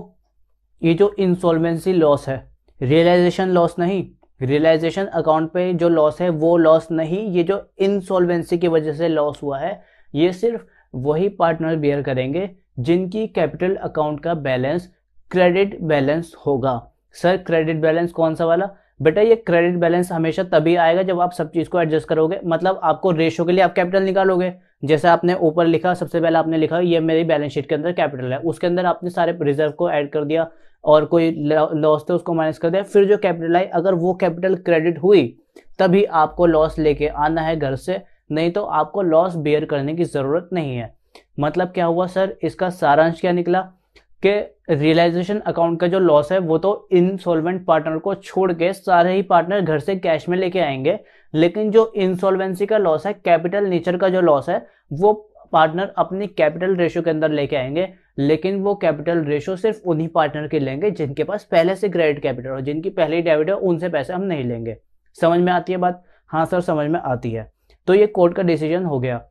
ये जो इंसॉल्वेंसी लॉस है रियलाइजेशन लॉस नहीं रियलाइजेशन अकाउंट पे जो लॉस है वो लॉस नहीं ये जो इंसॉल्वेंसी की वजह से लॉस हुआ है ये सिर्फ वही पार्टनर बेयर करेंगे जिनकी कैपिटल अकाउंट का बैलेंस क्रेडिट बैलेंस होगा सर क्रेडिट बैलेंस कौन सा वाला बेटा ये क्रेडिट बैलेंस हमेशा तभी आएगा जब आप सब चीज़ को एडजस्ट करोगे मतलब आपको रेशो के लिए आप कैपिटल निकालोगे जैसे आपने ऊपर लिखा सबसे पहले आपने लिखा ये मेरी बैलेंस शीट के अंदर कैपिटल है उसके अंदर आपने सारे रिजर्व को ऐड कर दिया और कोई लॉस था उसको माइनस कर दिया फिर जो कैपिटल आई अगर वो कैपिटल क्रेडिट हुई तभी आपको लॉस लेके आना है घर से नहीं तो आपको लॉस बेयर करने की ज़रूरत नहीं है मतलब क्या हुआ सर इसका सारांश क्या निकला कि रियलाइजेशन अकाउंट का जो लॉस है वो तो इनसॉल्वेंट पार्टनर को छोड़ के सारे ही पार्टनर घर से कैश में लेके आएंगे लेकिन जो इंसॉल्वेंसी का लॉस है कैपिटल नेचर का जो लॉस है वो पार्टनर अपनी कैपिटल रेशो के अंदर लेके आएंगे लेकिन वो कैपिटल रेशो सिर्फ उन्हीं पार्टनर के लेंगे जिनके पास पहले से क्रेडिट कैपिटल हो जिनकी पहले डेबिट हो उनसे पैसे हम नहीं लेंगे समझ में आती है बात हाँ सर समझ में आती है तो ये कोर्ट का डिसीजन हो गया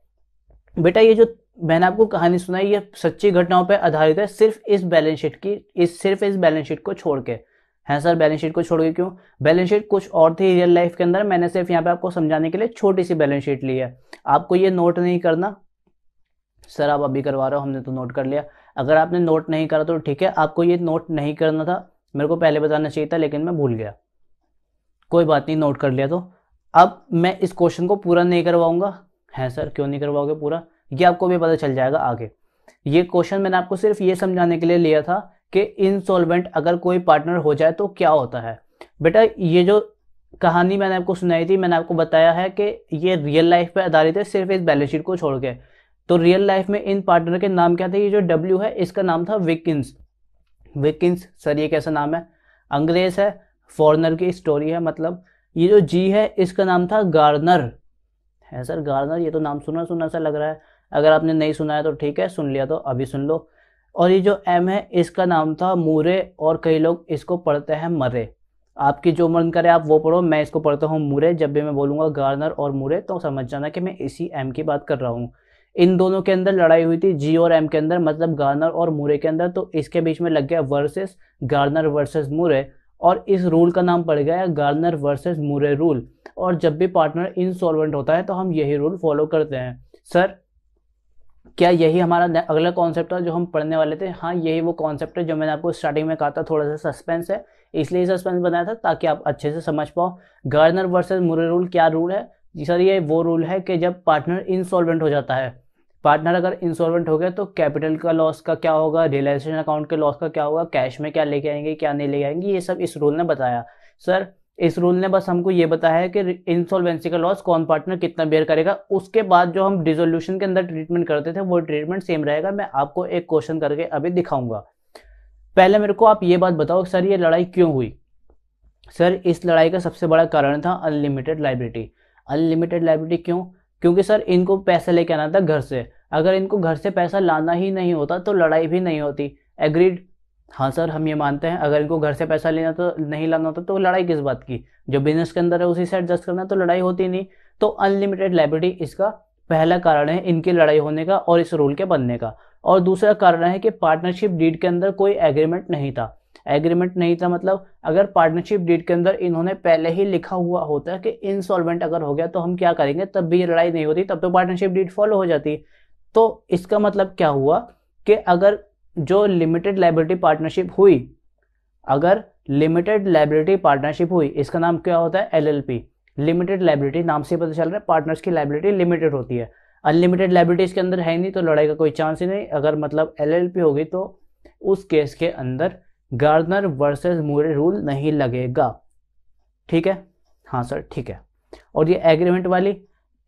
बेटा ये जो मैंने आपको कहानी सुनाई ये सच्ची घटनाओं पर आधारित है सिर्फ इस बैलेंस शीट की इस सिर्फ इस बैलेंस शीट को छोड़ के है सर बैलेंस शीट को छोड़ के क्यों बैलेंस शीट कुछ और थी रियल लाइफ के अंदर मैंने सिर्फ यहाँ पे आपको समझाने के लिए छोटी सी बैलेंस शीट ली है आपको ये नोट नहीं करना सर आप अभी करवा रहे हो हमने तो नोट कर लिया अगर आपने नोट नहीं करा तो ठीक है आपको ये नोट नहीं करना था मेरे को पहले बताना चाहिए था लेकिन मैं भूल गया कोई बात नहीं नोट कर लिया तो अब मैं इस क्वेश्चन को पूरा नहीं करवाऊंगा है सर क्यों नहीं करवाओगे पूरा ये आपको भी पता चल जाएगा आगे ये क्वेश्चन मैंने आपको सिर्फ ये समझाने के लिए लिया था कि इनसॉल्वेंट अगर कोई पार्टनर हो जाए तो क्या होता है बेटा ये जो कहानी मैंने आपको सुनाई थी मैंने आपको बताया है कि ये रियल लाइफ पे आधारित है सिर्फ इस बैलेंस शीट को छोड़ के तो रियल लाइफ में इन पार्टनर के नाम क्या थे ये जो डब्ल्यू है इसका नाम था विकिंस विकिंस सर ये कैसा नाम है अंग्रेज है फॉरनर की स्टोरी है मतलब ये जो जी है इसका नाम था गार्नर है सर गार्नर ये तो नाम सुना सुना सा लग रहा है अगर आपने नहीं सुना है तो ठीक है सुन लिया तो अभी सुन लो और ये जो एम है इसका नाम था मूरे और कई लोग इसको पढ़ते हैं मरे आपकी जो मन करे आप वो पढ़ो मैं इसको पढ़ता हूँ मूरे जब भी मैं बोलूँगा गार्नर और मूरे तो समझ जाना कि मैं इसी एम की बात कर रहा हूँ इन दोनों के अंदर लड़ाई हुई थी जी और एम के अंदर मतलब गार्नर और मूरे के अंदर तो इसके बीच में लग गया वर्सेस गार्नर वर्सेस मूरे और इस रूल का नाम पड़ गया गार्नर वर्सेस मूरे रूल और जब भी पार्टनर इनसॉल्वेंट होता है तो हम यही रूल फॉलो करते हैं सर क्या यही हमारा अगला कॉन्सेप्ट है जो हम पढ़ने वाले थे हाँ यही वो कॉन्सेप्ट है जो मैंने आपको स्टार्टिंग में कहा था थोड़ा सा सस्पेंस है इसलिए सस्पेंस बनाया था ताकि आप अच्छे से समझ पाओ गार्डनर वर्सेज मुरे रूल क्या रूल है जी सर ये वो रूल है कि जब पार्टनर इंसॉल्वेंट हो जाता है पार्टनर अगर इंसॉल्वेंट हो गया तो कैपिटल का लॉस का क्या होगा रियलाइजेशन अकाउंट के लॉस का क्या होगा कैश में क्या लेके आएंगे क्या नहीं लेके आएंगे ये सब इस रूल ने बताया सर इस रूल ने बस हमको ये बताया कि इंसॉल्वेंसी का लॉस कौन पार्टनर कितना बेयर करेगा उसके बाद जो हम डिजोल्यूशन के अंदर ट्रीटमेंट करते थे वो ट्रीटमेंट सेम रहेगा मैं आपको एक क्वेश्चन करके अभी दिखाऊंगा पहले मेरे को आप ये बात बताओ सर ये लड़ाई क्यों हुई सर इस लड़ाई का सबसे बड़ा कारण था अनलिमिटेड लाइब्रेटी अनलिमिटेड लाइब्रेटी क्यों क्योंकि सर इनको पैसा लेके आना था घर से अगर इनको घर से पैसा लाना ही नहीं होता तो लड़ाई भी नहीं होती एग्रीड हाँ सर हम ये मानते हैं अगर इनको घर से पैसा लेना तो नहीं लाना होता तो लड़ाई किस बात की जो बिजनेस के अंदर है उसी से एडजस्ट करना तो लड़ाई होती नहीं तो अनलिमिटेड लाइब्रेटी इसका पहला कारण है इनकी लड़ाई होने का और इस रूल के बनने का और दूसरा कारण है कि पार्टनरशिप डीड के अंदर कोई एग्रीमेंट नहीं था एग्रीमेंट नहीं था मतलब अगर पार्टनरशिप डीड के अंदर इन्होंने पहले ही लिखा हुआ होता है कि इंसॉल्वेंट अगर हो गया तो हम क्या करेंगे तब भी लड़ाई नहीं होती तब तो पार्टनरशिप डीड फॉलो हो जाती तो इसका मतलब क्या हुआ कि अगर जो लिमिटेड लाइब्रेटरी पार्टनरशिप हुई अगर लिमिटेड लाइब्रेटी पार्टनरशिप हुई इसका नाम क्या होता है एल लिमिटेड लाइब्रेटरी नाम से पता चल रहा है पार्टनर्स की लाइब्रेटी लिमिटेड होती है अनलिमिटेड लाइब्रेटी के अंदर है नहीं तो लड़ाई का कोई चांस ही नहीं अगर मतलब एल होगी तो उस केस के अंदर गार्डनर वर्सेस मूरे रूल नहीं लगेगा ठीक है हाँ सर ठीक है और ये एग्रीमेंट वाली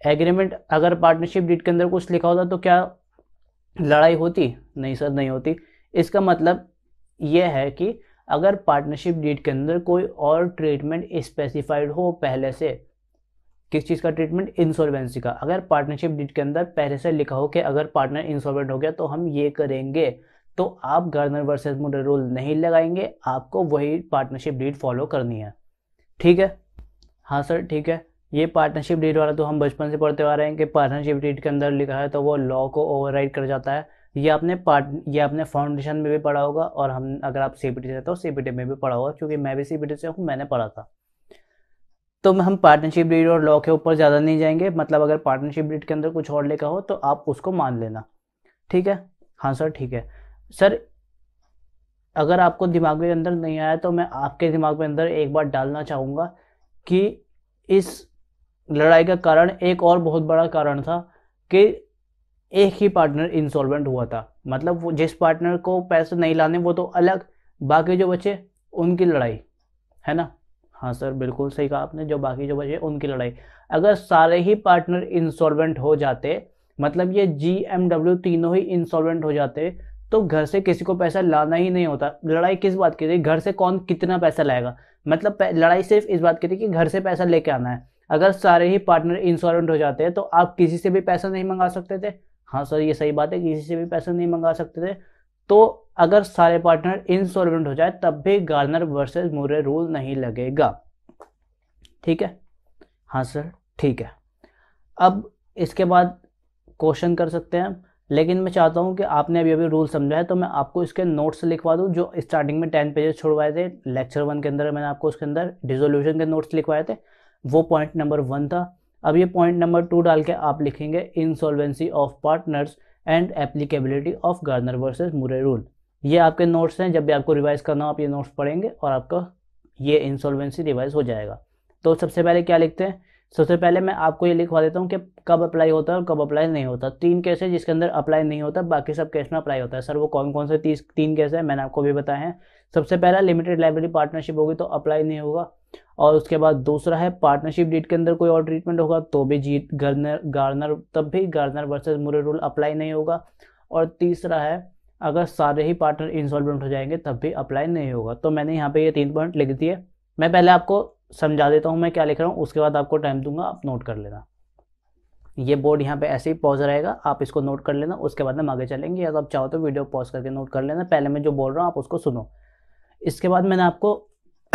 एग्रीमेंट अगर पार्टनरशिप डीट के अंदर कुछ लिखा होता तो क्या लड़ाई होती नहीं सर नहीं होती इसका मतलब यह है कि अगर पार्टनरशिप डीड के अंदर कोई और ट्रीटमेंट स्पेसिफाइड हो पहले से किस चीज़ का ट्रीटमेंट इंसॉल्वेंसी का अगर पार्टनरशिप डीड के अंदर पहले से लिखा हो कि अगर पार्टनर इंसॉल्वेंट हो गया तो हम ये करेंगे तो आप गार्डनर वर्सेस मुडर रूल नहीं लगाएंगे आपको वही पार्टनरशिप डीड फॉलो करनी है ठीक है हाँ सर ठीक है ये पार्टनरशिप डीड वाला तो हम बचपन से पढ़ते आ रहे हैं कि पार्टनरशिप डीड के अंदर लिखा है तो वो लॉ को ओवरराइड कर जाता है ये आपने पार्ट ये आपने फाउंडेशन में भी पढ़ा होगा और हम अगर आप सी से तो सी में भी पढ़ा होगा क्योंकि मैं भी सी से हूँ मैंने पढ़ा था तो हम पार्टनरशिप डीड और लॉ के ऊपर ज़्यादा नहीं जाएंगे मतलब अगर पार्टनरशिप डीड के अंदर कुछ और लिखा हो तो आप उसको मान लेना ठीक है हाँ सर ठीक है सर अगर आपको दिमाग के अंदर नहीं आया तो मैं आपके दिमाग के अंदर एक बार डालना चाहूँगा कि इस लड़ाई का कारण एक और बहुत बड़ा कारण था कि एक ही पार्टनर इंसॉल्वेंट हुआ था मतलब वो जिस पार्टनर को पैसे नहीं लाने वो तो अलग बाकी जो बचे उनकी लड़ाई है ना हाँ सर बिल्कुल सही कहा आपने जो बाकी जो बचे उनकी लड़ाई अगर सारे ही पार्टनर इंसॉल्वेंट हो जाते मतलब ये जी एम डब्ल्यू तीनों ही इंसॉल्वेंट हो जाते तो घर से किसी को पैसा लाना ही नहीं होता लड़ाई किस बात की थी घर से कौन कितना पैसा लाएगा मतलब लड़ाई सिर्फ इस बात की थी कि घर से पैसा लेके आना है अगर सारे ही पार्टनर इंसॉल्वेंट हो जाते हैं तो आप किसी से भी पैसा नहीं मंगा सकते थे हाँ सर ये सही बात है किसी से भी पैसा नहीं मंगा सकते थे तो अगर सारे पार्टनर इंसॉल्वेंट हो जाए तब भी गार्नर वर्सेज मुरे रूल नहीं लगेगा ठीक है हाँ सर ठीक है अब इसके बाद क्वेश्चन कर सकते हैं लेकिन मैं चाहता हूँ कि आपने अभी अभी रूल समझा है तो मैं आपको इसके नोट्स लिखवा दूँ जो स्टार्टिंग में टेन पेजेस छोड़वाए थे लेक्चर वन के अंदर मैंने आपको उसके अंदर डिजोल्यूशन के नोट्स लिखवाए थे वो पॉइंट नंबर वन था अब ये पॉइंट नंबर टू डाल के आप लिखेंगे insolvency of partners and applicability of Garner versus Murray rule ये आपके नोट्स हैं जब भी आपको रिवाइज करना हो आप ये नोट्स पढ़ेंगे और आपका ये इंसॉल्वेंसी रिवाइज हो जाएगा तो सबसे पहले क्या लिखते हैं सबसे पहले मैं आपको ये लिखवा देता हूँ कि कब अप्लाई होता है और कब अप्लाई नहीं होता तीन केस है जिसके अंदर अप्लाई नहीं होता बाकी सब केस में अप्लाई होता है सर वो कौन कौन से तीस तीन केस है मैंने आपको भी बताया है सबसे पहला लिमिटेड लाइब्रेरी पार्टनरशिप होगी तो अप्लाई नहीं होगा और उसके बाद दूसरा है पार्टनरशिप डीट के अंदर कोई और ट्रीटमेंट होगा तो भी जीत गार्नर गार्नर तब भी Garner versus Murray rule apply नहीं होगा और तीसरा है अगर सारे ही पार्टनर इंसॉल्वेंट हो जाएंगे तब भी अप्लाई नहीं होगा तो मैंने यहाँ पे ये तीन पॉइंट लिख दिए मैं पहले आपको समझा देता हूँ मैं क्या लिख रहा हूँ उसके बाद आपको टाइम दूंगा आप नोट कर लेना ये बोर्ड यहाँ पे ऐसे ही पॉज रहेगा आप इसको नोट कर लेना उसके बाद हम आगे चलेंगे अगर तो आप चाहो तो वीडियो पॉज करके नोट कर लेना पहले मैं जो बोल रहा हूँ आप उसको सुनो इसके बाद मैंने आपको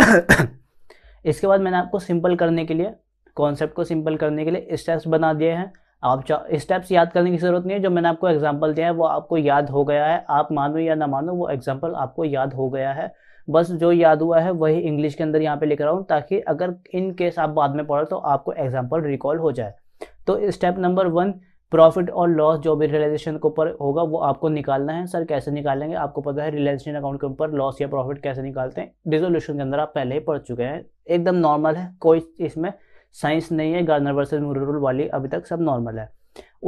इसके बाद मैंने आपको सिंपल करने के लिए कॉन्सेप्ट को सिंपल करने के लिए स्टेप्स बना दिए हैं आप स्टेप्स याद करने की ज़रूरत नहीं है जो मैंने आपको एग्जांपल दिया है वो आपको याद हो गया है आप मानो या ना मानो वो एग्जांपल आपको याद हो गया है बस जो याद हुआ है वही इंग्लिश के अंदर यहाँ पे लिख रहा हूँ ताकि अगर इन केस आप बाद में पढ़ो तो आपको एग्जाम्पल रिकॉल हो जाए तो स्टेप नंबर वन प्रॉफिट और लॉस जो भी रियलाइजेशन के ऊपर होगा वो आपको निकालना है सर कैसे निकालेंगे आपको पता है रियलाइजेशन अकाउंट के ऊपर लॉस या प्रॉफिट कैसे निकालते हैं रिजोल्यूशन के अंदर आप पहले ही पढ़ चुके हैं एकदम नॉर्मल है कोई इसमें साइंस नहीं है गार्नर वर्सेज रूल वाली अभी तक सब नॉर्मल है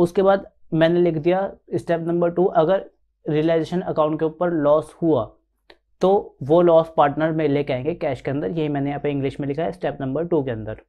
उसके बाद मैंने लिख दिया स्टेप नंबर टू अगर रियलाइजेशन अकाउंट के ऊपर लॉस हुआ तो वो लॉस पार्टनर में लेके आएंगे कैश के अंदर यही मैंने यहाँ पे इंग्लिश में लिखा है स्टेप नंबर टू के अंदर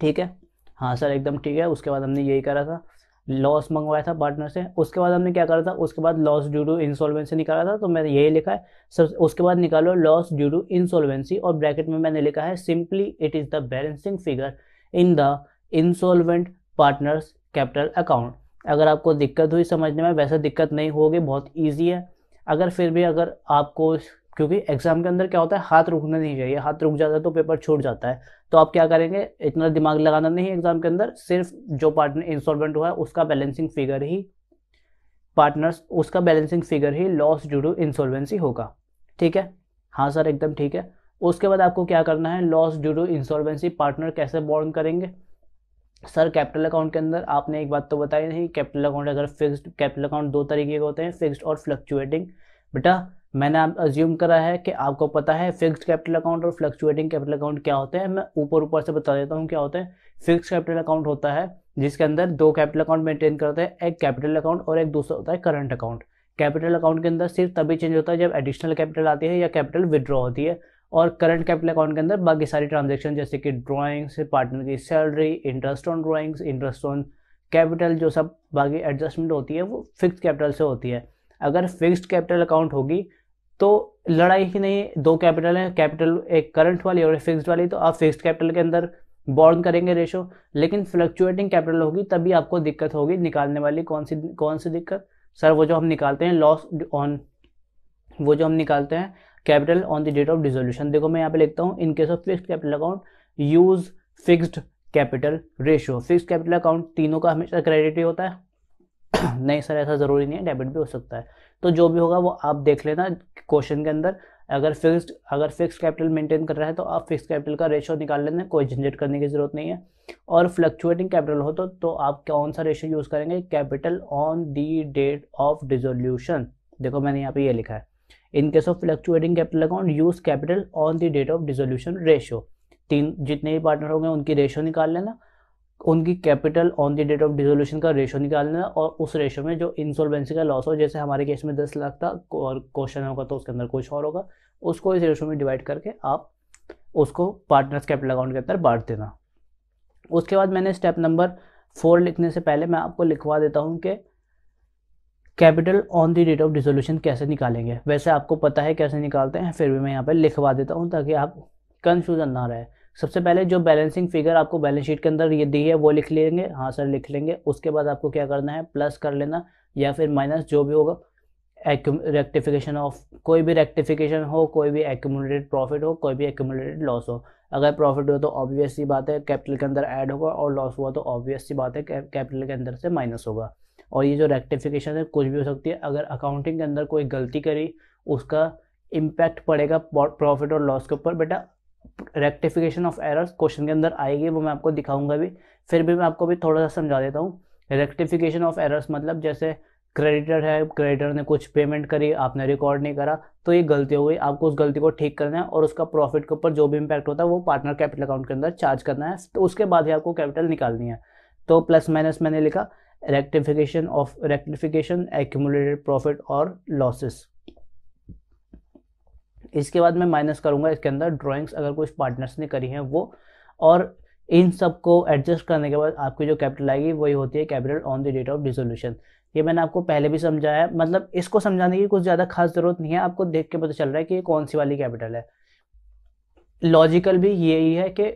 ठीक है हाँ सर एकदम ठीक है उसके बाद हमने यही करा था लॉस मंगवाया था पार्टनर से उसके बाद हमने क्या करा था उसके बाद लॉस ड्यू टू इंसॉल्वेंसी निकाला था तो मैंने यही लिखा है सब उसके बाद निकालो लॉस ड्यू टू इंसॉल्वेंसी और ब्रैकेट में मैंने लिखा है simply it is the balancing figure in the insolvent partners capital account अगर आपको दिक्कत हुई समझने में वैसे दिक्कत नहीं होगी बहुत ईजी है अगर फिर भी अगर आपको क्योंकि एग्जाम के अंदर क्या होता है हाथ रुकना नहीं चाहिए हाथ रुक जाता है तो पेपर छूट जाता है तो आप क्या करेंगे इतना दिमाग लगाना नहीं एग्जाम के अंदर सिर्फ जो पार्टनर इंस्टॉलमेंट हुआ है उसका बैलेंसिंग फिगर ही पार्टनर्स उसका बैलेंसिंग फिगर ही लॉस ड्यू टू इंसॉल्वेंसी होगा ठीक है हाँ सर एकदम ठीक है उसके बाद आपको क्या करना है loss due to insolvency partner कैसे बॉन्ड करेंगे सर कैपिटल अकाउंट के अंदर आपने एक बात तो बताई नहीं कैपिटल अकाउंट अगर फिक्स्ड कैपिटल अकाउंट दो तरीके के होते हैं फिक्स्ड और फ्लक्चुएटिंग बेटा मैंने आप अज्यूम करा है कि आपको पता है फिक्स्ड कैपिटल अकाउंट और फ्लक्चुएटिंग कैपिटल अकाउंट क्या होते हैं मैं ऊपर ऊपर से बता देता हूँ क्या होते हैं फिक्स कैपिटल अकाउंट होता है जिसके अंदर दो कैपिटल अकाउंट मेंटेन करते हैं एक कैपिटल अकाउंट और एक दूसरा होता है करंट अकाउंट कैपिटल अकाउंट के अंदर सिर्फ तभी चेंज होता है जब एडिशनल कैपिटल आती है या कैपिटल विदड्रॉ होती है और करंट कैपिटल अकाउंट के अंदर बाकी सारी ट्रांजेक्शन जैसे कि ड्रॉइंग्स पार्टनर की salary interest on drawings interest on capital जो सब बाकी एडजस्टमेंट होती है वो फिक्स कैपिटल से होती है अगर फिक्स्ड कैपिटल अकाउंट होगी तो लड़ाई ही नहीं दो कैपिटल हैं कैपिटल एक करंट वाली और फिक्स्ड वाली तो आप फिक्स्ड कैपिटल के अंदर बॉर्न करेंगे रेशो लेकिन फ्लक्चुएटिंग कैपिटल होगी तभी आपको दिक्कत होगी निकालने वाली कौन सी कौन सी दिक्कत सर वो जो हम निकालते हैं लॉस ऑन वो जो हम निकालते हैं capital on the date of dissolution देखो मैं यहाँ पे लिखता हूँ in case of fixed capital account use fixed capital ratio fixed capital account तीनों का हमेशा क्रेडिट ही होता है नहीं सर ऐसा ज़रूरी नहीं है डेबिट भी हो सकता है तो जो भी होगा वो आप देख लेना क्वेश्चन के अंदर अगर फिक्स्ड अगर फिक्स कैपिटल मेंटेन कर रहा है तो आप फिक्स कैपिटल का रेशियो निकाल लेना कोई झंझट करने की ज़रूरत नहीं है और फ्लक्चुएटिंग कैपिटल हो तो तो आप कौन सा रेशियो यूज़ करेंगे capital on the date of dissolution देखो मैंने यहाँ पे ये यह लिखा है in case of fluctuating capital account use capital on the date of dissolution ratio तीन जितने भी पार्टनर होंगे उनकी रेशियो निकाल लेना उनकी capital on the date of dissolution का रेशो निकालना और उस रेशो में जो इंसॉल्वेंसी का लॉस हो जैसे हमारे केस में दस लाख था और क्वेश्चन होगा तो उसके अंदर कुछ और होगा उसको इस रेशो में डिवाइड करके आप उसको पार्टनर्स कैपिटल अकाउंट के अंदर बांट देना उसके बाद मैंने स्टेप नंबर फोर लिखने से पहले मैं आपको लिखवा देता हूँ कि capital on the date of dissolution कैसे निकालेंगे वैसे आपको पता है कैसे निकालते हैं फिर भी मैं यहाँ पर लिखवा देता हूँ ताकि आप कन्फ्यूज़न ना रहे सबसे पहले जो बैलेंसिंग फिगर आपको बैलेंस शीट के अंदर ये दी है वो लिख लेंगे हाँ सर लिख लेंगे उसके बाद आपको क्या करना है प्लस कर लेना या फिर माइनस जो भी होगा रेक्टिफिकेशन ऑफ कोई भी रेक्टिफिकेशन हो कोई भी एक्यूमुलेटेड प्रॉफिट हो कोई भी एक्यूमुलेटेड लॉस हो अगर प्रॉफिट हुआ तो ऑब्वियस सी बात है कैपिटल के अंदर ऐड होगा और लॉस हुआ तो ऑब्वियस सी बात है कैपिटल के अंदर से माइनस होगा और ये जो रेक्टिफिकेशन है कुछ भी हो सकती है अगर अकाउंटिंग के अंदर कोई गलती करी उसका इम्पैक्ट पड़ेगा प्रॉफिट और लॉस के ऊपर बेटा रेक्टिफिकेशन ऑफ एरर्स क्वेश्चन के अंदर आएगी वो मैं आपको दिखाऊंगा भी फिर भी मैं आपको भी थोड़ा सा समझा देता हूँ रेक्टिफिकेशन ऑफ एरर्स मतलब जैसे क्रेडिटर है क्रेडिटर ने कुछ पेमेंट करी आपने रिकॉर्ड नहीं करा तो ये गलती हो गई आपको उस गलती को ठीक करना है और उसका प्रॉफिट के ऊपर जो भी इम्पैक्ट होता है वो पार्टनर कैपिटल अकाउंट के अंदर चार्ज करना है तो उसके बाद ही आपको कैपिटल निकालनी है तो प्लस माइनस मैंने लिखा rectification of rectification accumulated profit और लॉसेस इसके बाद मैं माइनस करूँगा इसके अंदर ड्राइंग्स अगर कुछ पार्टनर्स ने करी हैं वो और इन सब को एडजस्ट करने के बाद आपकी जो कैपिटल आएगी वही होती है capital on the date of dissolution ये मैंने आपको पहले भी समझाया मतलब इसको समझाने की कुछ ज़्यादा खास ज़रूरत नहीं है आपको देख के पता चल रहा है कि ये कौन सी वाली कैपिटल है लॉजिकल भी यही है कि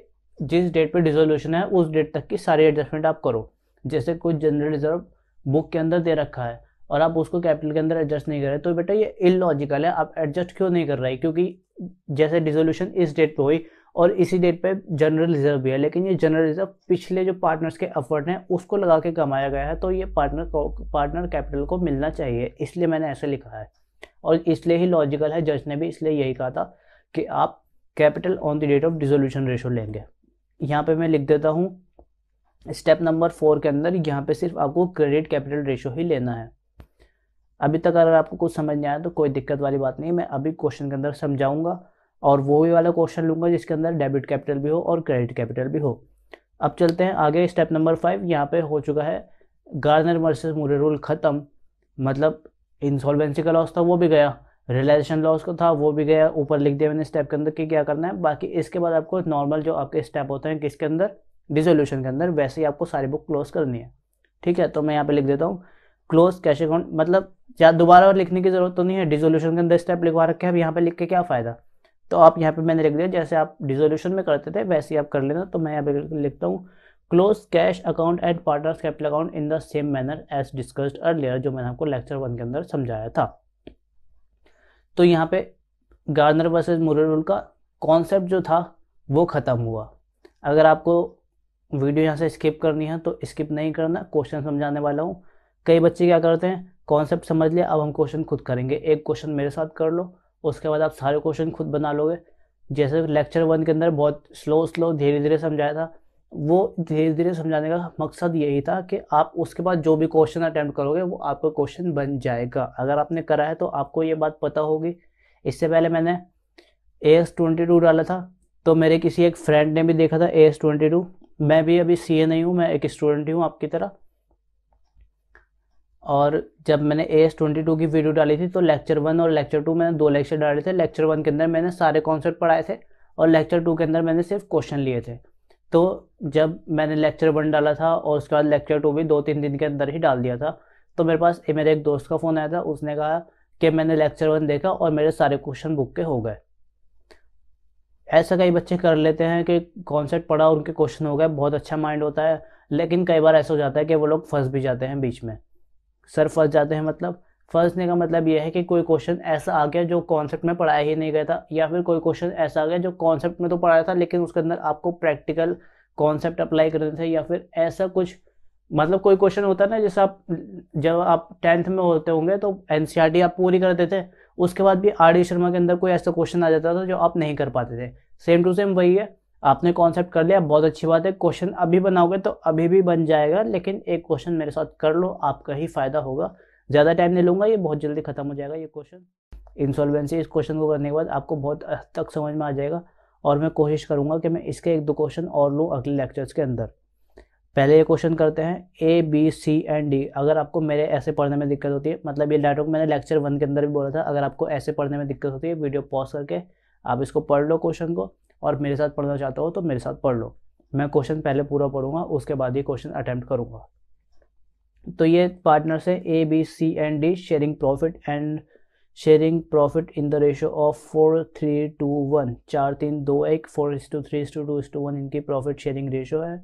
जिस डेट पे डिसोल्यूशन है उस डेट तक की सारी एडजस्टमेंट आप करो जैसे कुछ जनरल रिजर्व बुक के अंदर दे रखा है और आप उसको कैपिटल के अंदर एडजस्ट नहीं कर रहे तो बेटा ये इलॉजिकल है आप एडजस्ट क्यों नहीं कर रहे क्योंकि जैसे डिजोल्यूशन इस डेट पर हुई और इसी डेट पे जनरल रिजर्व भी है लेकिन ये जनरल रिजर्व पिछले जो पार्टनर्स के एफर्ट हैं उसको लगा के कमाया गया है तो ये पार्टनर को पार्टनर कैपिटल को मिलना चाहिए इसलिए मैंने ऐसे लिखा है और इसलिए ही लॉजिकल है जज ने भी इसलिए यही कहा था कि आप capital on the date of dissolution ratio लेंगे यहाँ पर मैं लिख देता हूँ स्टेप नंबर फोर के अंदर यहाँ पर सिर्फ आपको क्रेडिट कैपिटल रेशो ही लेना है अभी तक अगर आपको कुछ समझ नहीं आया तो कोई दिक्कत वाली बात नहीं मैं अभी क्वेश्चन के अंदर समझाऊंगा और वो भी वाला क्वेश्चन लूंगा जिसके अंदर डेबिट कैपिटल भी हो और क्रेडिट कैपिटल भी हो अब चलते हैं आगे स्टेप नंबर फाइव यहाँ पे हो चुका है गार्नर वर्सेस मुरे रूल ख़त्म मतलब इंसॉल्वेंसी का लॉस था वो भी गया रियलाइजेशन लॉस का था वो भी गया ऊपर लिख दिया मैंने स्टेप के अंदर कि क्या करना है बाकी इसके बाद आपको नॉर्मल जो आपके स्टेप होते हैं किसके अंदर डिजोल्यूशन के अंदर वैसे ही आपको सारी बुक क्लोज करनी है ठीक है तो मैं यहाँ पे लिख देता हूँ क्लोज कैश अकाउंट मतलब या दोबारा और लिखने की जरूरत तो नहीं है डिजोल्यूशन के अंदर स्टेप लिखवा रखे अब यहाँ पे लिख के क्या फ़ायदा तो आप यहाँ पे मैंने लिख दिया जैसे आप डिजोल्यूशन में करते थे वैसे ही आप कर लेना तो मैं यहाँ पे लिखता हूँ close cash account and partners capital account in the same manner as discussed earlier जो मैंने आपको लेक्चर वन के अंदर समझाया था तो यहाँ पे गार्नर वर्सेज मुरर रूल का कॉन्सेप्ट जो था वो ख़त्म हुआ अगर आपको वीडियो यहाँ से स्किप करनी है तो स्किप नहीं करना क्वेश्चन समझाने वाला हूँ कई बच्चे क्या करते हैं कॉन्सेप्ट समझ लिया अब हम क्वेश्चन खुद करेंगे एक क्वेश्चन मेरे साथ कर लो उसके बाद आप सारे क्वेश्चन खुद बना लोगे जैसे लेक्चर वन के अंदर बहुत स्लो स्लो धीरे धीरे समझाया था वो धीरे धीरे समझाने का मकसद यही था कि आप उसके बाद जो भी क्वेश्चन अटैम्प्ट करोगे वो आपका क्वेश्चन बन जाएगा अगर आपने करा है तो आपको ये बात पता होगी इससे पहले मैंने ए एस ट्वेंटी टू डाला था तो मेरे किसी एक फ्रेंड ने भी देखा था ए एस ट्वेंटी टू मैं भी अभी सी ए नहीं हूँ मैं एक स्टूडेंट ही हूँ आपकी तरह और जब मैंने ए एस ट्वेंटी टू की वीडियो डाली थी तो लेक्चर वन और लेक्चर टू मैंने दो लेक्चर डाले थे लेक्चर वन के अंदर मैंने सारे कॉन्सेप्ट पढ़ाए थे और लेक्चर टू के अंदर मैंने सिर्फ क्वेश्चन लिए थे तो जब मैंने लेक्चर वन डाला था और उसके बाद लेक्चर टू भी दो तीन दिन के अंदर ही डाल दिया था तो मेरे पास मेरे एक दोस्त का फ़ोन आया था उसने कहा कि मैंने लेक्चर वन देखा और मेरे सारे क्वेश्चन बुक के हो गए ऐसा कई बच्चे कर लेते हैं कि कॉन्सेप्ट पढ़ा उनके क्वेश्चन हो गए बहुत अच्छा माइंड होता है लेकिन कई बार ऐसा हो जाता है कि वो लोग फंस भी जाते हैं बीच में सर फंस जाते हैं मतलब फंसने का मतलब यह है कि कोई क्वेश्चन ऐसा आ गया जो कॉन्सेप्ट में पढ़ाया ही नहीं गया था या फिर कोई क्वेश्चन ऐसा आ गया जो कॉन्सेप्ट में तो पढ़ाया था लेकिन उसके अंदर आपको प्रैक्टिकल कॉन्सेप्ट अप्लाई करने थे या फिर ऐसा कुछ मतलब कोई क्वेश्चन होता है ना जैसे आप जब आप टेंथ में होते होंगे तो एन e आप पूरी करते थे उसके बाद भी आर डी शर्मा के अंदर कोई ऐसा क्वेश्चन आ जाता था जो आप नहीं कर पाते थे सेम टू सेम वही है आपने कॉन्सेप्ट कर लिया बहुत अच्छी बात है क्वेश्चन अभी बनाओगे तो अभी भी बन जाएगा लेकिन एक क्वेश्चन मेरे साथ कर लो आपका ही फायदा होगा ज़्यादा टाइम नहीं लूँगा ये बहुत जल्दी खत्म हो जाएगा ये क्वेश्चन इंसॉल्वेंसी इस क्वेश्चन को करने के बाद आपको बहुत हद तक समझ में आ जाएगा और मैं कोशिश करूँगा कि मैं इसके एक दो क्वेश्चन और लूँ अगले लेक्चर्स के अंदर पहले ये क्वेश्चन करते हैं A B C and D अगर आपको मेरे ऐसे पढ़ने में दिक्कत होती है मतलब ये डायरेक्ट मैंने लेक्चर वन के अंदर भी बोला था अगर आपको ऐसे पढ़ने में दिक्कत होती है वीडियो पॉज करके आप इसको पढ़ लो क्वेश्चन को और मेरे साथ पढ़ना चाहते हो तो मेरे साथ पढ़ लो मैं क्वेश्चन पहले पूरा पढ़ूंगा उसके बाद ही क्वेश्चन अटैम्प्ट करूंगा तो ये पार्टनर्स हैं A B C and D sharing profit and sharing profit in the ratio of four three two one चार तीन दो एक four is to three is to two is to one इनकी प्रॉफिट शेयरिंग रेशियो है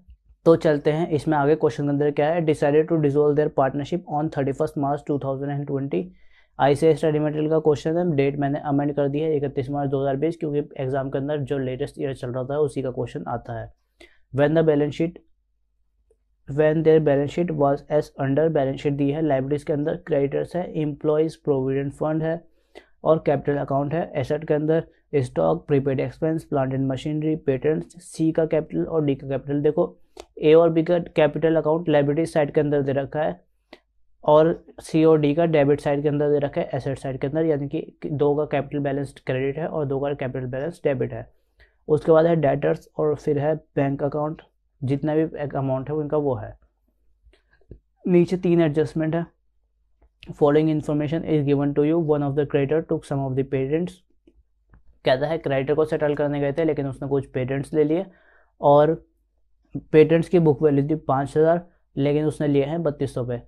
तो चलते हैं इसमें आगे क्वेश्चन के अंदर क्या है decided to dissolve their partnership on thirty first March two thousand and twenty I C study material का क्वेश्चन है डेट मैंने अमेंड कर दिया है इकतीस मार्च दो हज़ार बीस क्योंकि एग्जाम के अंदर जो लेटेस्ट ईयर चल रहा था उसी का क्वेश्चन आता है when the balance sheet when their balance sheet was as under balance sheet दी है लाइब्रेरीज के अंदर क्रेडिटर्स है एम्प्लॉयज़ प्रोविडेंट फंड है और कैपिटल अकाउंट है एसेट के अंदर stock prepaid expense plant and machinery patents C का कैपिटल और डी का कैपिटल देखो ए और बी का कैपिटल अकाउंट लाइब्रेरी साइड के अंदर दे रखा है और सी और डी का डेबिट साइड के अंदर दे रखा है एसेट साइड के अंदर यानी कि दो का कैपिटल बैलेंस क्रेडिट है और दो का कैपिटल बैलेंस डेबिट है उसके बाद है डेटर्स और फिर है बैंक अकाउंट जितना भी अमाउंट है उनका वो है नीचे तीन एडजस्टमेंट है following information is given to you one of the creditor took some of the patents कहता है क्रेडिटर को सेटल करने गए थे लेकिन उसने कुछ पेटेंट्स ले लिए और पेटेंट्स की बुक वैल्यू थी पाँच हज़ार लेकिन उसने लिए हैं बत्तीस सौ रुपये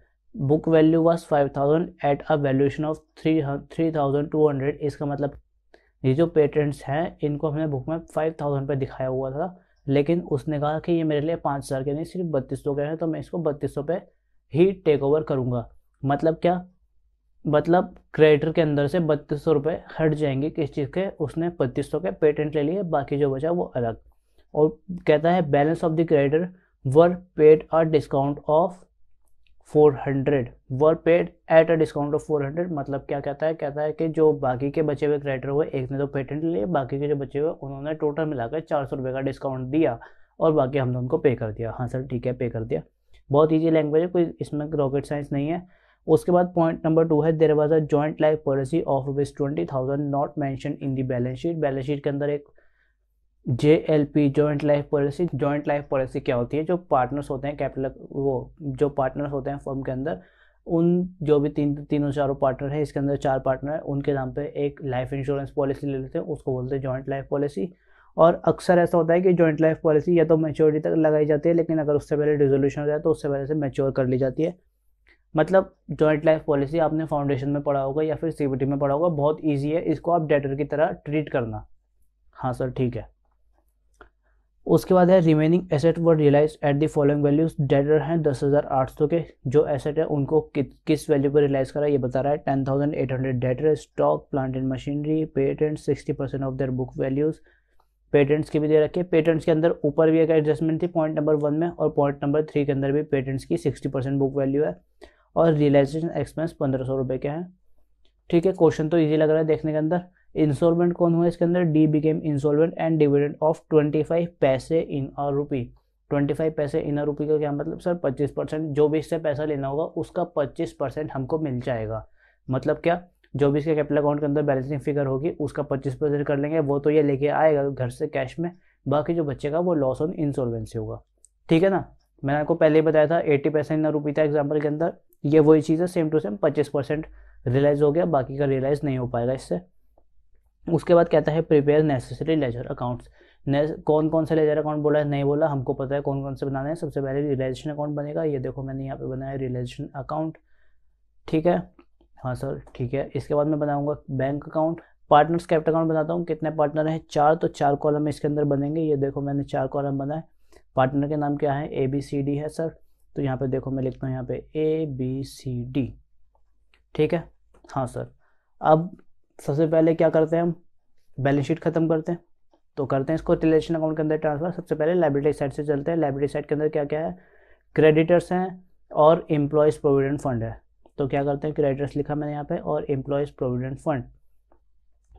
book value was five thousand at a valuation of three three thousand two hundred इसका मतलब ये जो पेटेंट्स हैं इनको हमने बुक में फाइव थाउजेंड पर दिखाया हुआ था लेकिन उसने कहा कि ये मेरे लिए पाँच हज़ार के नहीं सिर्फ बत्तीस सौ के हैं तो मैं इसको बत्तीस सौ पे ही टेक ओवर करूँगा मतलब क्या मतलब क्रेडिटर के अंदर से बत्तीस सौ रुपये हट जाएंगे किस चीज़ के उसने बत्तीस सौ के पेटेंट ले लिए बाकी जो बचा वो अलग और कहता है balance of the creditor were paid a discount of 400 were paid at a discount of 400 मतलब क्या कहता है कहता है कि जो बाकी के बचे हुए क्रेडिटर हुए एक ने तो पेटेंट लिए बाकी के जो बचे हुए उन्होंने टोटल मिलाकर चार सौ रुपये का डिस्काउंट दिया और बाकी हमने उनको पे कर दिया हाँ सर ठीक है पे कर दिया बहुत ईजी लैंग्वेज है कोई इसमें रॉकेट साइंस नहीं है उसके बाद पॉइंट नंबर टू है there was a joint life policy of rupees twenty thousand not mentioned in the balance sheet balance sheet के अंदर एक J L P joint life policy joint life policy क्या होती है जो पार्टनर्स होते हैं कैपिटल वो जो पार्टनर्स होते हैं फर्म के अंदर उन जो भी तीन तीनों चारों पार्टनर है इसके अंदर चार पार्टनर है उनके नाम पे एक लाइफ इंश्योरेंस पॉलिसी ले लेते हैं उसको बोलते हैं जॉइंट लाइफ पॉलिसी और अक्सर ऐसा होता है कि जॉइंट लाइफ पॉलिसी या तो मेच्योरिटी तक लगाई जाती है लेकिन अगर उससे पहले रिजोल्यूशन हो जाए तो उससे पहले से मेच्योर कर ली जाती है मतलब जॉइंट लाइफ पॉलिसी आपने फाउंडेशन में पढ़ा होगा या फिर सी में पढ़ा होगा बहुत ईजी है इसको आप डेटर की तरह ट्रीट करना हाँ सर ठीक है उसके बाद है remaining asset were realise at the following values debtor हैं दस हज़ार आठ सौ के जो एसेट है उनको कि, किस वैल्यू पर रियलाइज करा ये बता रहा है ten thousand eight hundred debtor stock plant and machinery patent sixty percent of their book values patents की भी दे रखे पेटेंट्स के अंदर ऊपर भी एक एडजस्टमेंट थी पॉइंट नंबर वन में और पॉइंट नंबर थ्री के अंदर भी पेटेंट्स की सिक्सटी परसेंट बुक वैल्यू है और रियलाइजेशन एक्सपेंस पंद्रह सौ रुपये के हैं ठीक है क्वेश्चन तो ईजी लग रहा है देखने के अंदर इंस्टॉलमेंट कौन हुआ इसके अंदर D became insolvent and dividend of twenty five paise in a rupee twenty five paise in अ रुपी का क्या मतलब सर पच्चीस परसेंट जो भी इससे पैसा लेना होगा उसका पच्चीस परसेंट हमको मिल जाएगा मतलब क्या जो भी इसके कैपिटल अकाउंट के अंदर बैलेंसिंग फिगर होगी उसका पच्चीस परसेंट कर लेंगे वो तो ये लेके आएगा घर से कैश में बाकी जो बच्चे का वो लॉस ऑन इंसॉल्वेंसी होगा ठीक है ना मैंने आपको पहले ही बताया था एट्टी परसेंट अ रुपी था एग्जाम्पल के अंदर ये वही चीज़ है सेम टू सेम पच्चीस परसेंट रियलाइज़ हो गया बाकी का रियलाइज़ नहीं हो पाएगा इससे उसके बाद कहता है प्रिपेयर नेसेसरी लेजर अकाउंट्स कौन कौन सा लेजर अकाउंट बोला है नहीं बोला हमको पता है कौन कौन से बनाना है सबसे पहले रिलाइजेशन अकाउंट बनेगा ये देखो मैंने यहाँ पे बनाया रिलाइजेशन अकाउंट ठीक है हाँ सर ठीक है इसके बाद मैं बनाऊँगा bank account partners capital account बनाता हूँ कितने पार्टनर हैं चार तो चार कॉलम इसके अंदर बनेंगे ये देखो मैंने चार कॉलम बनाए पार्टनर के नाम क्या है ए बी सी डी है सर तो यहाँ पे देखो मैं लिखता हूँ यहाँ पे ए बी सी डी ठीक है हाँ सर अब सबसे पहले क्या करते हैं हम बैलेंस शीट खत्म करते हैं तो करते हैं इसको रिलेशन अकाउंट के अंदर ट्रांसफर सबसे पहले लाइब्रेरी साइड से चलते हैं लाइब्रेरी साइड के अंदर क्या क्या है क्रेडिटर्स हैं और एम्प्लॉयज़ प्रोविडेंट फंड है तो क्या करते हैं क्रेडिटर्स लिखा मैंने यहाँ पे और एम्प्लॉयज़ प्रोविडेंट फंड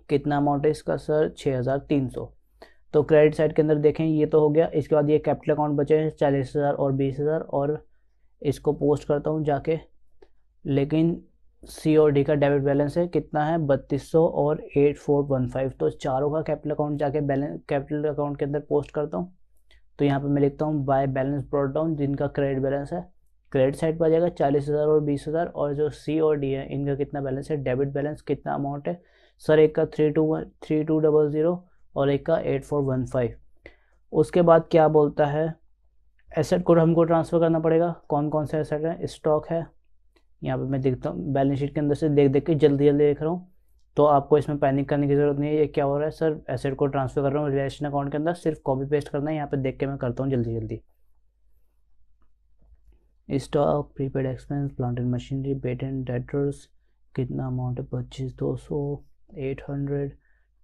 कितना अमाउंट है इसका सर छः हज़ार तीन सौ तो क्रेडिट साइड के अंदर देखें ये तो हो गया इसके बाद ये कैपिटल अकाउंट बचे हैं चालीस हज़ार और बीस हज़ार और इसको पोस्ट करता हूँ जाके लेकिन सी और डी का डेबिट बैलेंस है कितना है बत्तीस सौ और एट फोर वन फाइव तो चारों का कैपिटल अकाउंट जाके बैलेंस कैपिटल अकाउंट के अंदर पोस्ट करता हूँ तो यहाँ पे मैं लिखता हूँ बाय बैलेंस ब्रॉड डाउन जिनका क्रेडिट बैलेंस है क्रेडिट साइड पर आ जाएगा चालीस हज़ार और बीस हज़ार और जो सी और डी है इनका कितना बैलेंस है डेबिट बैलेंस कितना अमाउंट है सर एक का three two one three two double zero और एक का एट फोर वन फाइव उसके बाद क्या बोलता है एसेट को हमको ट्रांसफ़र करना पड़ेगा कौन कौन से एसेट हैं स्टॉक है यहाँ पे मैं देखता हूँ बैलेंस शीट के अंदर से देख देख के जल्दी जल्दी देख रहा हूँ तो आपको इसमें पैनिक करने की ज़रूरत नहीं है ये क्या हो रहा है सर एसेट को ट्रांसफ़र कर रहा हूँ रिलेशन अकाउंट के अंदर सिर्फ कॉपी पेस्ट करना है यहाँ पे देख के मैं करता हूँ जल्दी जल्दी stock prepaid expense plant and machinery patent debtors कितना अमाउंट है पच्चीस दो सौ eight hundred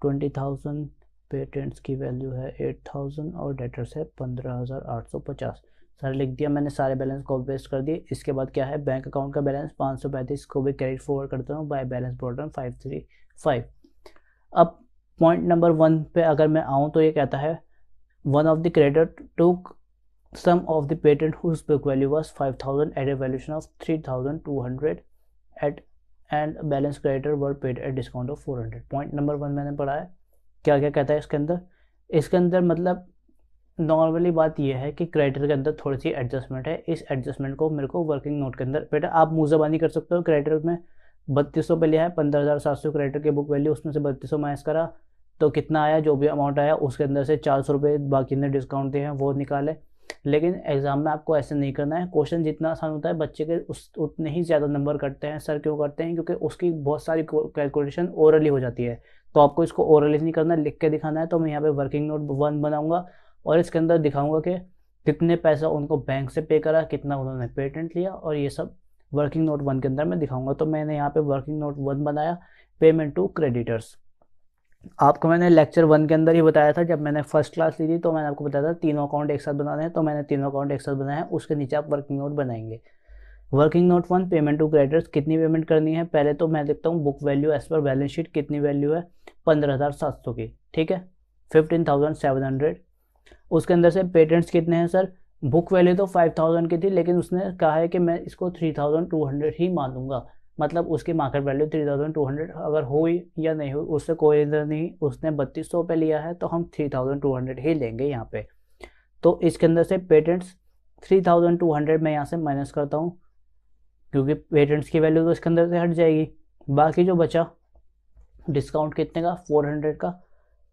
twenty thousand patents की वैल्यू है एट थाउजेंड और डेटर्स है पंद्रह हज़ार आठ सौ पचास सारे लिख दिया मैंने सारे बैलेंस कॉपी पेस्ट कर दिए इसके बाद क्या है बैंक अकाउंट का बैलेंस पाँच सौ पैंतीस को भी क्रेडिट फॉरवर्ड करता हूँ by balance program five three five अब पॉइंट नंबर वन पे अगर मैं आऊँ तो ये कहता है one of the credit took some of the patent whose book value was five thousand at a valuation of three thousand two hundred at and balance creditor were paid at discount of four hundred point number one मैंने पढ़ा है क्या क्या कहता है इसके अंदर इसके अंदर मतलब नॉर्मली बात यह है कि क्रेडिटर के अंदर थोड़ी सी एडजस्टमेंट है इस एडजस्टमेंट को मेरे को वर्किंग नोट के अंदर बेटा आप मुजाबानी कर सकते हो क्रेडिटर में बत्तीस सौ पे लिया है पंद्रह हज़ार सात सौ क्रेडिटर की बुक वैल्यू उसमें से बत्तीस सौ माइनस करा तो कितना आया जो भी अमाउंट आया उसके अंदर से चार सौ रुपये बाकी ने डिस्काउंट दिए हैं वो निकाले लेकिन एग्ज़ाम में आपको ऐसे नहीं करना है क्वेश्चन जितना आसान होता है बच्चे के उस उतने ही ज़्यादा नंबर कटते हैं सर क्यों करते हैं क्योंकि उसकी बहुत सारी कैलकुलेशन ओरली हो जाती है तो आपको इसको ओरली नहीं करना लिख के दिखाना है तो मैं यहाँ पे वर्किंग नोट वन बनाऊंगा और इसके अंदर दिखाऊंगा कि कितने पैसा उनको बैंक से पे करा कितना उन्होंने पेटेंट लिया और ये सब वर्किंग नोट वन के अंदर मैं दिखाऊंगा तो मैंने यहाँ पे वर्किंग नोट वन बनाया पेमेंट टू क्रेडिटर्स आपको मैंने लेक्चर वन के अंदर ही बताया था जब मैंने फर्स्ट क्लास ली थी तो मैंने आपको बताया था तीनों अकाउंट एक साथ बनाने हैं तो मैंने तीनों अकाउंट एक साथ बनाया उसके नीचे आप वर्किंग नोट बनाएंगे working note one payment to creditors कितनी पेमेंट करनी है पहले तो मैं देखता हूँ book value as per balance sheet कितनी वैल्यू है पंद्रह हज़ार सात सौ की ठीक है फिफ्टीन थाउजेंड सेवन हंड्रेड उसके अंदर से पेटेंट्स कितने हैं सर बुक वैल्यू तो फाइव थाउजेंड की थी लेकिन उसने कहा है कि मैं इसको थ्री थाउजेंड टू हंड्रेड ही मान लूँगा मतलब उसकी market value three thousand two hundred अगर हुई या नहीं हुई उससे कोई इधर नहीं उसने बत्तीस सौ पे लिया है तो हम थ्री थाउजेंड टू हंड्रेड ही लेंगे यहाँ पे तो इसके अंदर से patents three thousand two hundred मैं यहाँ से माइनस करता हूँ क्योंकि पेटेंट्स की वैल्यू तो इसके अंदर से हट जाएगी बाकी जो बचा डिस्काउंट कितने का फोर हंड्रेड का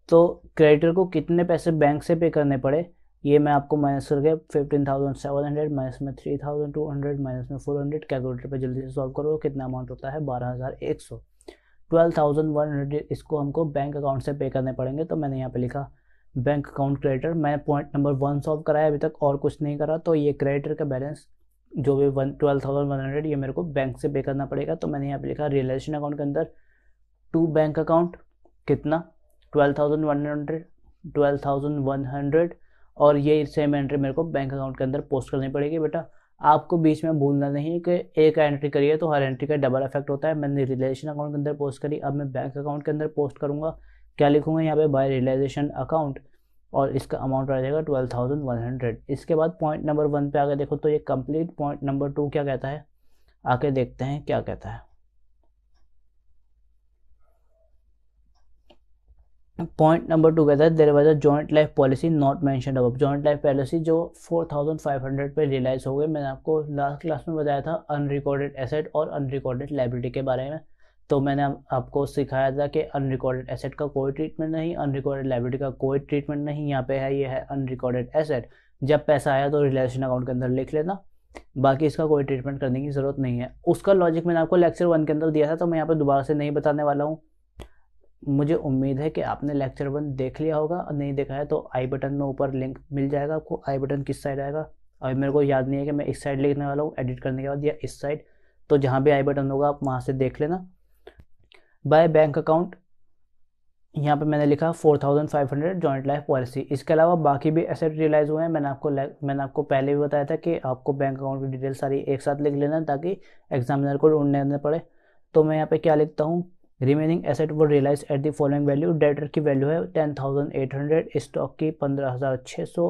तो क्रेडिटर को कितने पैसे बैंक से पे करने पड़े ये मैं आपको माइनस करके fifteen thousand seven hundred minus में three thousand two hundred minus में फोर हंड्रेड कैलकुलेटर पर जल्दी से सॉल्व करो कितना अमाउंट होता है बारह हज़ार एक सौ ट्वेल्व थाउजेंड वन हंड्रेड इसको हमको बैंक अकाउंट से पे करने पड़ेंगे तो मैंने यहाँ पे लिखा बैंक अकाउंट क्रेडिटर मैंने पॉइंट नंबर वन सॉल्व कराया अभी तक और कुछ नहीं करा तो ये क्रेडिटर का बैलेंस जो भी one twelve thousand one hundred ये मेरे को बैंक से पे करना पड़ेगा तो मैंने यहाँ पे लिखा रियलाइजेशन अकाउंट के अंदर टू बैंक अकाउंट कितना twelve thousand one hundred twelve thousand one hundred और ये सेम एंट्री मेरे को बैंक अकाउंट के अंदर पोस्ट करनी पड़ेगी बेटा आपको बीच में भूलना नहीं कि एक एंट्री करिए तो हर एंट्री का डबल इफेक्ट होता है मैंने रिलेशन अकाउंट के अंदर पोस्ट करी अब मैं बैंक अकाउंट के अंदर पोस्ट करूँगा क्या लिखूँगा यहाँ पे बाय रिलाइजेशन अकाउंट और इसका अमाउंट आ जाएगा ट्वेल्व थाउजेंड वन हंड्रेड इसके बाद पॉइंट नंबर वन पे आगे देखो तो ये कंप्लीट पॉइंट नंबर टू क्या कहता है आके देखते हैं क्या कहता है पॉइंट नंबर टू कहता है there was a joint life policy not mentioned अब जॉइंट लाइफ पॉलिसी जो फोर थाउजेंड फाइव हंड्रेड पर रियलाइज हो गई मैंने आपको लास्ट क्लास में बताया था अनरिकॉर्डेड एसेट और अनरिकॉर्डेड लाइब्रेरी के बारे में तो मैंने आपको सिखाया था कि अनरिकॉर्डेड एसेट का कोई ट्रीटमेंट नहीं अनरिकॉर्डेड लाइब्रेरी का कोई ट्रीटमेंट नहीं यहाँ पे है ये है अनरिकॉर्डेड एसेट जब पैसा आया तो रिलाइजेशन अकाउंट के अंदर लिख लेना बाकी इसका कोई ट्रीटमेंट करने की ज़रूरत नहीं है उसका लॉजिक मैंने आपको लेक्चर वन के अंदर दिया था तो मैं यहाँ पर दोबारा से नहीं बताने वाला हूँ मुझे उम्मीद है कि आपने लेक्चर वन देख लिया होगा और नहीं देखा है तो आई बटन में ऊपर लिंक मिल जाएगा आपको आई बटन किस साइड आएगा अभी मेरे को याद नहीं है कि मैं इस साइड लिखने वाला हूँ एडिट करने के बाद या इस साइड तो जहाँ भी आई बटन होगा आप वहाँ से देख लेना बाय बैंक अकाउंट यहाँ पे मैंने लिखा four thousand five hundred joint life policy इसके अलावा बाकी भी एसेट रियलाइज हुए हैं मैंने आपको मैंने आपको पहले भी बताया था कि आपको बैंक अकाउंट की डिटेल सारी एक साथ लिख लेना ताकि एग्जामिनर को ढूंढने पड़े तो मैं यहाँ पे क्या लिखता हूँ रिमेनिंग एसेट वो realise at the following value debtor की वैल्यू है ten thousand eight hundred stock की पंद्रह हज़ार छः सौ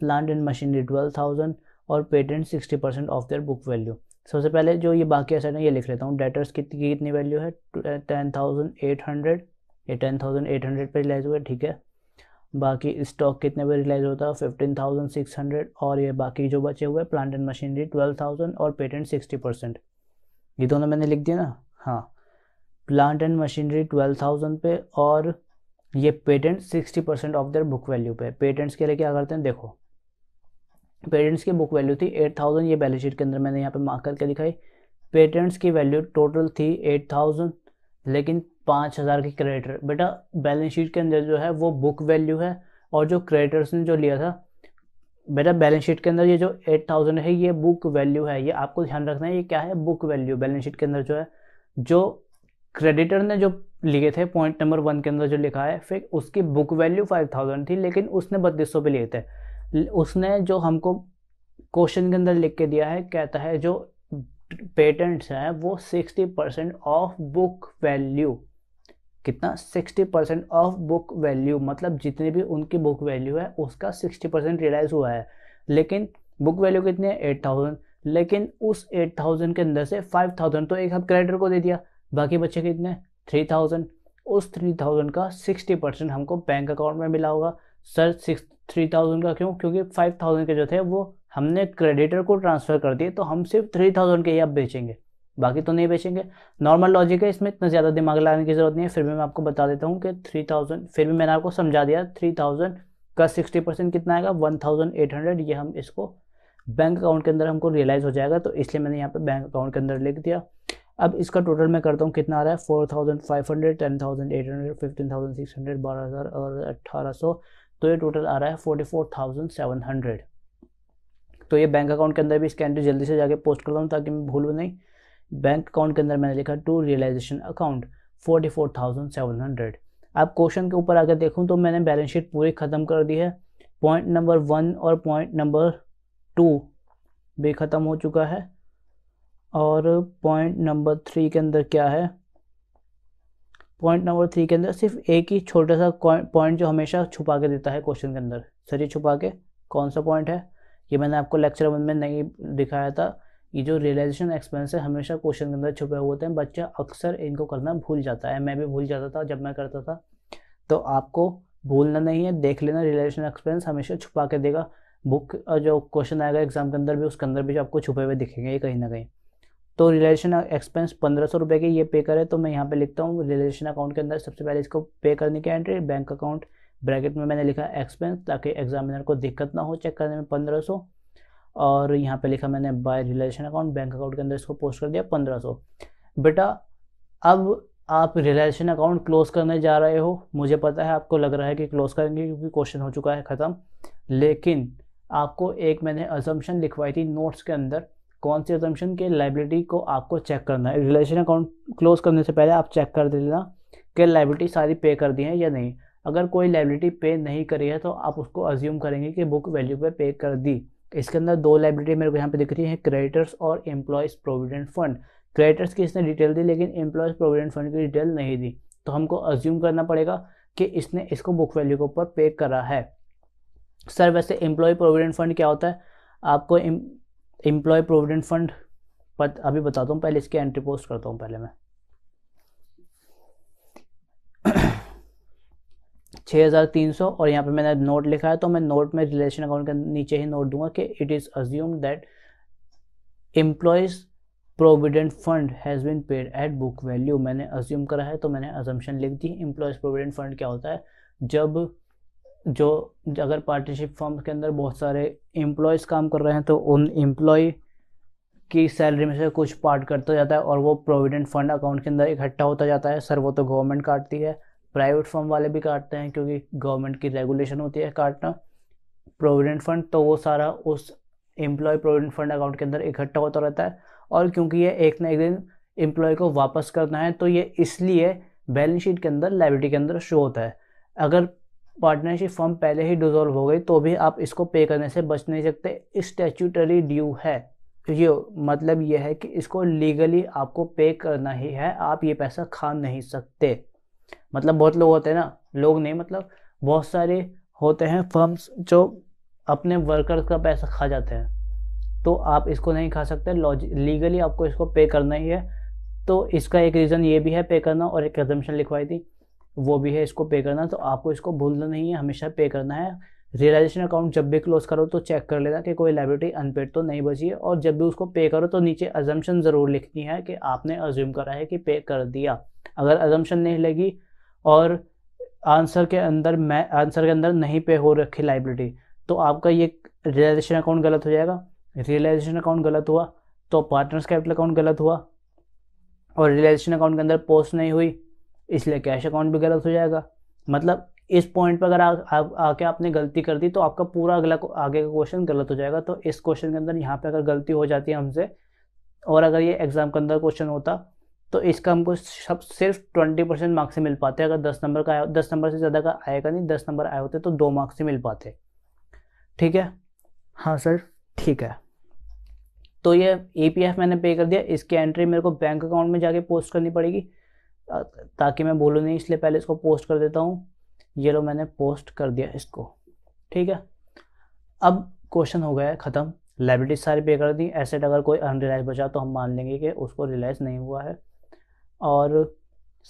plant and machinery twelve thousand और patent sixty percent of their book value सबसे पहले जो ये बाकी एसेट है ये लिख लेता हूँ डेटर्स की कितनी वैल्यू है टेन थाउजेंड एट हंड्रेड ये टेन थाउजेंड एट हंड्रेड पर रिलाइज हुआ ठीक है बाकी स्टॉक कितने पर रिलाइज होता है फिफ्टीन थाउजेंड सिक्स हंड्रेड और ये बाकी जो बचे हुए plant and machinery twelve thousand और पेटेंट सिक्सटी परसेंट ये दोनों मैंने लिख दिया ना हाँ plant and machinery twelve thousand पे और ये patent sixty percent of their book value पे पेटेंट्स के लिए क्या करते हैं देखो पेटेंट्स की बुक वैल्यू थी एट थाउजेंड ये बैलेंस शीट के अंदर मैंने यहाँ पे मार्क करके दिखाई पेटेंट्स की वैल्यू टोटल थी एट थाउजेंड लेकिन पाँच हज़ार की क्रेडिटर बेटा बैलेंस शीट के अंदर जो है वो बुक वैल्यू है और जो क्रेडिटर्स ने जो लिया था बेटा बैलेंस शीट के अंदर ये जो एट थाउजेंड है ये बुक वैल्यू है ये आपको ध्यान रखना है ये क्या है बुक वैल्यू बैलेंस शीट के अंदर जो है जो क्रेडिटर ने जो लिए थे पॉइंट नंबर वन के अंदर जो लिखा है फिर उसकी बुक वैल्यू फाइव थाउजेंड थी लेकिन उसने बत्तीस सौ पे लिए थे उसने जो हमको क्वेश्चन के अंदर लिख के दिया है कहता है जो पेटेंट्स हैं वो sixty percent of book value कितना sixty percent of book value मतलब जितनी भी उनकी बुक वैल्यू है उसका सिक्सटी परसेंट रियलाइज हुआ है लेकिन बुक वैल्यू कितनी है एट थाउजेंड लेकिन उस एट थाउजेंड के अंदर से फाइव थाउजेंड तो एक हम क्रेडिटर को दे दिया बाकी बच्चे कितने थ्री थाउजेंड उस थ्री थाउजेंड का सिक्सटी परसेंट हमको बैंक अकाउंट में मिला होगा सर सिक्स थ्री थाउजेंड का क्यों क्योंकि फाइव थाउजेंड के जो थे वो हमने क्रेडिटर को ट्रांसफ़र कर दिए तो हम सिर्फ थ्री थाउजेंड के ही अब बेचेंगे बाकी तो नहीं बेचेंगे नॉर्मल लॉजिक है इसमें इतना ज़्यादा दिमाग लगाने की ज़रूरत नहीं है फिर भी मैं आपको बता देता हूँ कि थ्री थाउजेंड फिर भी मैंने आपको समझा दिया थ्री थाउजेंड का सिक्सटी परसेंट कितना आएगा वन थाउजेंड एट हंड्रेड ये हम इसको बैंक अकाउंट के अंदर हमको रियलाइज़ हो जाएगा तो इसलिए मैंने यहाँ पर बैंक अकाउंट के अंदर लिख दिया अब इसका टोटल मैं करता हूँ कितना आ रहा है four thousand five hundred ten thousand eight hundred fifteen thousand six hundred बारह हज़ार और अट्ठारह सौ तो ये टोटल आ रहा है forty four thousand seven hundred तो ये बैंक अकाउंट के अंदर भी स्कैन जल्दी से जाके पोस्ट कर लूँ ताकि मैं भूलूँ नहीं बैंक अकाउंट के अंदर मैंने लिखा to realisation account forty four thousand seven hundred अब क्वेश्चन के ऊपर आकर देखूँ तो मैंने बैलेंस शीट पूरी ख़त्म कर दी है पॉइंट नंबर वन और पॉइंट नंबर टू भी ख़त्म हो चुका है और पॉइंट नंबर थ्री के अंदर क्या है पॉइंट नंबर थ्री के अंदर सिर्फ एक ही छोटा सा पॉइंट जो हमेशा छुपा के देता है क्वेश्चन के अंदर सर ये छुपा के कौन सा पॉइंट है ये मैंने आपको लेक्चर वन में नहीं दिखाया था ये जो रियलाइजेशन एक्सपेंस है हमेशा क्वेश्चन के अंदर छुपे हुए होते हैं बच्चा अक्सर इनको करना भूल जाता है मैं भी भूल जाता था जब मैं करता था तो आपको भूलना नहीं है देख लेना रियलाइजेशन एक्सपेंस हमेशा छुपा के देगा बुक जो क्वेश्चन आएगा एग्जाम के अंदर भी उसके अंदर भी आपको छुपे हुए दिखेंगे कहीं ना कहीं तो रिलेशन एक्सपेंस पंद्रह सौ रुपये की ये पे करे तो मैं यहाँ पे लिखता हूँ रिलेशन अकाउंट के अंदर सबसे पहले इसको पे करने की एंट्री बैंक अकाउंट ब्रैकेट में मैंने लिखा एक्सपेंस ताकि एग्जामिनर को दिक्कत ना हो चेक करने में पंद्रह सौ और यहाँ पे लिखा मैंने by relation account bank account के अंदर इसको पोस्ट कर दिया पंद्रह सौ बेटा अब आप रिलेशन अकाउंट क्लोज करने जा रहे हो मुझे पता है आपको लग रहा है कि क्लोज करेंगे क्योंकि क्वेश्चन हो चुका है ख़त्म लेकिन आपको एक मैंने अजम्पन लिखवाई थी नोट्स के अंदर कौन सी एजम्पन के लाइबिलिटी को आपको चेक करना है रिलेशन अकाउंट क्लोज करने से पहले आप चेक कर देना कि लाइबिलिटी सारी पे कर दी है या नहीं अगर कोई लाइबिलिटी पे नहीं करी है तो आप उसको अज्यूम करेंगे कि बुक वैल्यू पे पे कर दी इसके अंदर दो लाइबिलिटी मेरे को यहाँ पे दिख रही है क्रेडिटर्स और एम्प्लॉयज़ प्रोविडेंट फंड क्रेडिटर्स की इसने डिटेल दी लेकिन एम्प्लॉयज़ प्रोविडेंट फंड की डिटेल नहीं दी तो हमको अज्यूम करना पड़ेगा कि इसने इसको बुक वैल्यू के ऊपर पे करा है सर वैसे एम्प्लॉय प्रोविडेंट फंड क्या होता है आपको एम्प्लॉय प्रोविडेंट फंड पद अभी बताता हूँ पहले इसकी एंट्री पोस्ट करता हूँ पहले मैं छः हज़ार तीन सौ और यहाँ पे मैंने नोट लिखा है तो मैं नोट में रिलेशन अकाउंट के नीचे ही नोट दूंगा कि it is assume that employees provident fund has been paid at book value मैंने अज्यूम करा है तो मैंने अजम्पन लिख दी एम्प्लॉयज़ प्रोविडेंट फंड क्या होता है जब जो अगर पार्टनरशिप फॉर्म के अंदर बहुत सारे एम्प्लॉयज़ काम कर रहे हैं तो उन एम्प्लॉय की सैलरी में से कुछ पार्ट करता जाता है और वो प्रोविडेंट फंड अकाउंट के अंदर इकट्ठा होता जाता है सर वो तो गवर्नमेंट काटती है प्राइवेट फॉर्म वाले भी काटते हैं क्योंकि गवर्नमेंट की रेगुलेशन होती है काटना प्रोविडेंट फंड तो वो सारा उस एम्प्लॉय प्रोविडेंट फंड अकाउंट के अंदर इकट्ठा होता रहता है और क्योंकि ये एक ना एक दिन एम्प्लॉय को वापस करना है तो ये इसलिए बैलेंस शीट के अंदर लाइब्रेटी के अंदर शो होता है अगर पार्टनरशिप फर्म पहले ही डिजोल्व हो गई तो भी आप इसको पे करने से बच नहीं सकते स्टैचूटरी ड्यू है ये मतलब ये है कि इसको लीगली आपको पे करना ही है आप ये पैसा खा नहीं सकते मतलब बहुत लोग होते हैं ना लोग नहीं मतलब बहुत सारे होते हैं फर्म्स जो अपने वर्कर्स का पैसा खा जाते हैं तो आप इसको नहीं खा सकते लीगली आपको इसको पे करना ही है तो इसका एक रीज़न ये भी है पे करना और एक एग्जामेशन लिखवाई थी वो भी है इसको पे करना तो आपको इसको भूलना नहीं है हमेशा पे करना है रियलाइजेशन अकाउंट जब भी क्लोज करो तो चेक कर लेना कि कोई लाइब्रेटी अनपेड तो नहीं बची है और जब भी उसको पे करो तो नीचे अजम्पन ज़रूर लिखनी है कि आपने अज्यूम करा है कि पे कर दिया अगर अजम्पन नहीं लगी और आंसर के अंदर मैं आंसर के अंदर नहीं पे हो रखी लाइब्रेटी तो आपका ये रियलाइजेशन अकाउंट गलत हो जाएगा रियलाइजेशन अकाउंट गलत हुआ तो पार्टनर्स कैपिटल अकाउंट गलत हुआ और रियलाइजेशन अकाउंट के अंदर पोस्ट नहीं हुई इसलिए कैश अकाउंट भी गलत हो जाएगा मतलब इस पॉइंट पर अगर आ, आ, आके आपने गलती कर दी तो आपका पूरा अगला आगे का क्वेश्चन गलत हो जाएगा तो इस क्वेश्चन के अंदर यहाँ पे अगर गलती हो जाती है हमसे और अगर ये एग्ज़ाम के अंदर क्वेश्चन होता तो इसका हमको सब सिर्फ ट्वेंटी परसेंट मार्क्स से मिल पाते अगर दस नंबर का दस नंबर से ज़्यादा का आएगा नहीं दस नंबर आए होते तो दो मार्क्स से मिल पाते ठीक है हाँ सर ठीक है तो ये ई e मैंने पे कर दिया इसकी एंट्री मेरे को बैंक अकाउंट में जाके पोस्ट करनी पड़ेगी ताकि मैं बोलूँ नहीं इसलिए पहले इसको पोस्ट कर देता हूँ ये लो मैंने पोस्ट कर दिया इसको ठीक है अब क्वेश्चन हो गया है ख़त्म लाइब्रेटी सारी पे कर दी एसेट अगर कोई अनरिलाइज बचा तो हम मान लेंगे कि उसको रिलाइज नहीं हुआ है और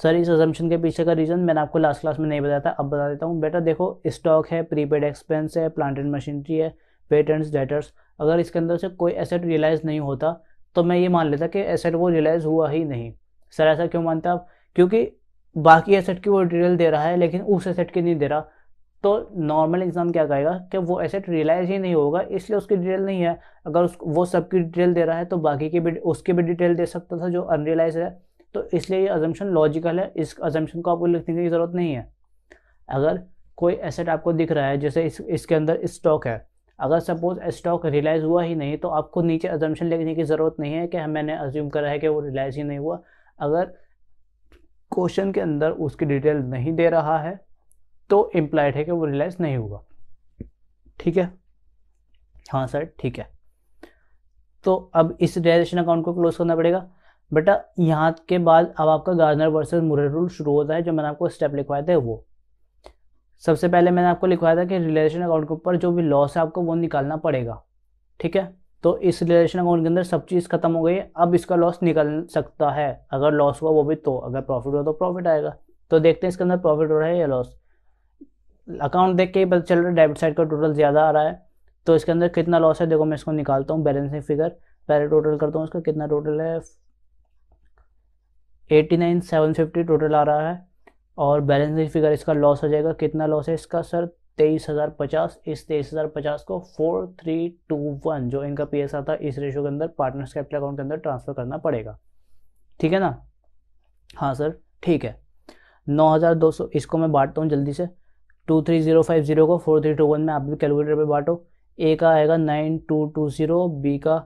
सर इस अजम्पन के पीछे का रीज़न मैंने आपको लास्ट क्लास में नहीं बताया था अब बता देता हूँ बेटा देखो स्टॉक है प्रीपेड एक्सपेंस है प्लांटेड मशीनरी है पेटेंट्स डेटर्स अगर इसके अंदर से कोई एसेट रियलाइज़ नहीं होता तो मैं ये मान लेता कि एसेट वो रियलाइज़ हुआ ही नहीं सर ऐसा क्यों मानते आप क्योंकि बाकी एसेट की वो डिटेल दे रहा है लेकिन उस एसेट की नहीं दे रहा तो नॉर्मल एग्जाम क्या कहेगा कि वो एसेट रियलाइज ही नहीं होगा इसलिए उसकी डिटेल नहीं है अगर उस वो सबकी डिटेल दे रहा है तो बाकी की भी उसकी भी डिटेल दे सकता था जो अनरियलाइज है तो इसलिए ये अजम्पन लॉजिकल है इस अजम्पन को आपको लिखने की ज़रूरत नहीं है अगर कोई एसेट आपको दिख रहा है जैसे इस इसके अंदर स्टॉक है अगर सपोज स्टॉक रियलाइज़ हुआ ही नहीं तो आपको नीचे अजम्पन लिखने की ज़रूरत नहीं है कि मैंने अज्यूम करा है कि वो रियलाइज़ ही नहीं हुआ अगर क्वेश्चन के अंदर उसकी डिटेल नहीं दे रहा है तो इम्प्लाइड है कि वो रिलाइज नहीं होगा ठीक है हाँ सर ठीक है तो अब इस रियलाइजेशन अकाउंट को क्लोज करना पड़ेगा बेटा यहाँ के बाद अब आपका गार्नर वर्सेस मुरे रूल शुरू होता है जो मैंने आपको स्टेप लिखवाए थे वो सबसे पहले मैंने आपको लिखवाया था कि रिलेशन अकाउंट के ऊपर जो भी लॉस है आपको वो निकालना पड़ेगा ठीक है तो इस रिलेशन अकाउंट के अंदर सब चीज़ खत्म हो गई अब इसका लॉस निकल सकता है अगर लॉस हुआ वो भी तो अगर प्रॉफिट हुआ तो प्रॉफिट आएगा तो देखते हैं इसके अंदर प्रॉफिट हो रहा है या लॉस अकाउंट देख के ही पता चल रहा है डेबिट साइड का टोटल ज़्यादा आ रहा है तो इसके अंदर कितना लॉस है देखो मैं इसको निकालता हूँ बैलेंसिंग फिगर पहले टोटल करता हूँ इसका कितना टोटल है eighty nine seven fifty total आ रहा है और बैलेंसिंग फिगर इसका लॉस हो जाएगा कितना लॉस है इसका सर तेईस हज़ार पचास इस तेईस हज़ार पचास को फोर थ्री टू वन जो इनका पी एस आर था इस रेशो के अंदर पार्टनर्स कैपिटल अकाउंट के अंदर ट्रांसफ़र करना पड़ेगा ठीक है ना हाँ सर ठीक है नौ हज़ार दो सौ इसको मैं बांटता हूँ जल्दी से two three zero five zero को फोर थ्री टू वन में आप भी कैलकुलेटर पे बांटो ए का आएगा nine two two zero B का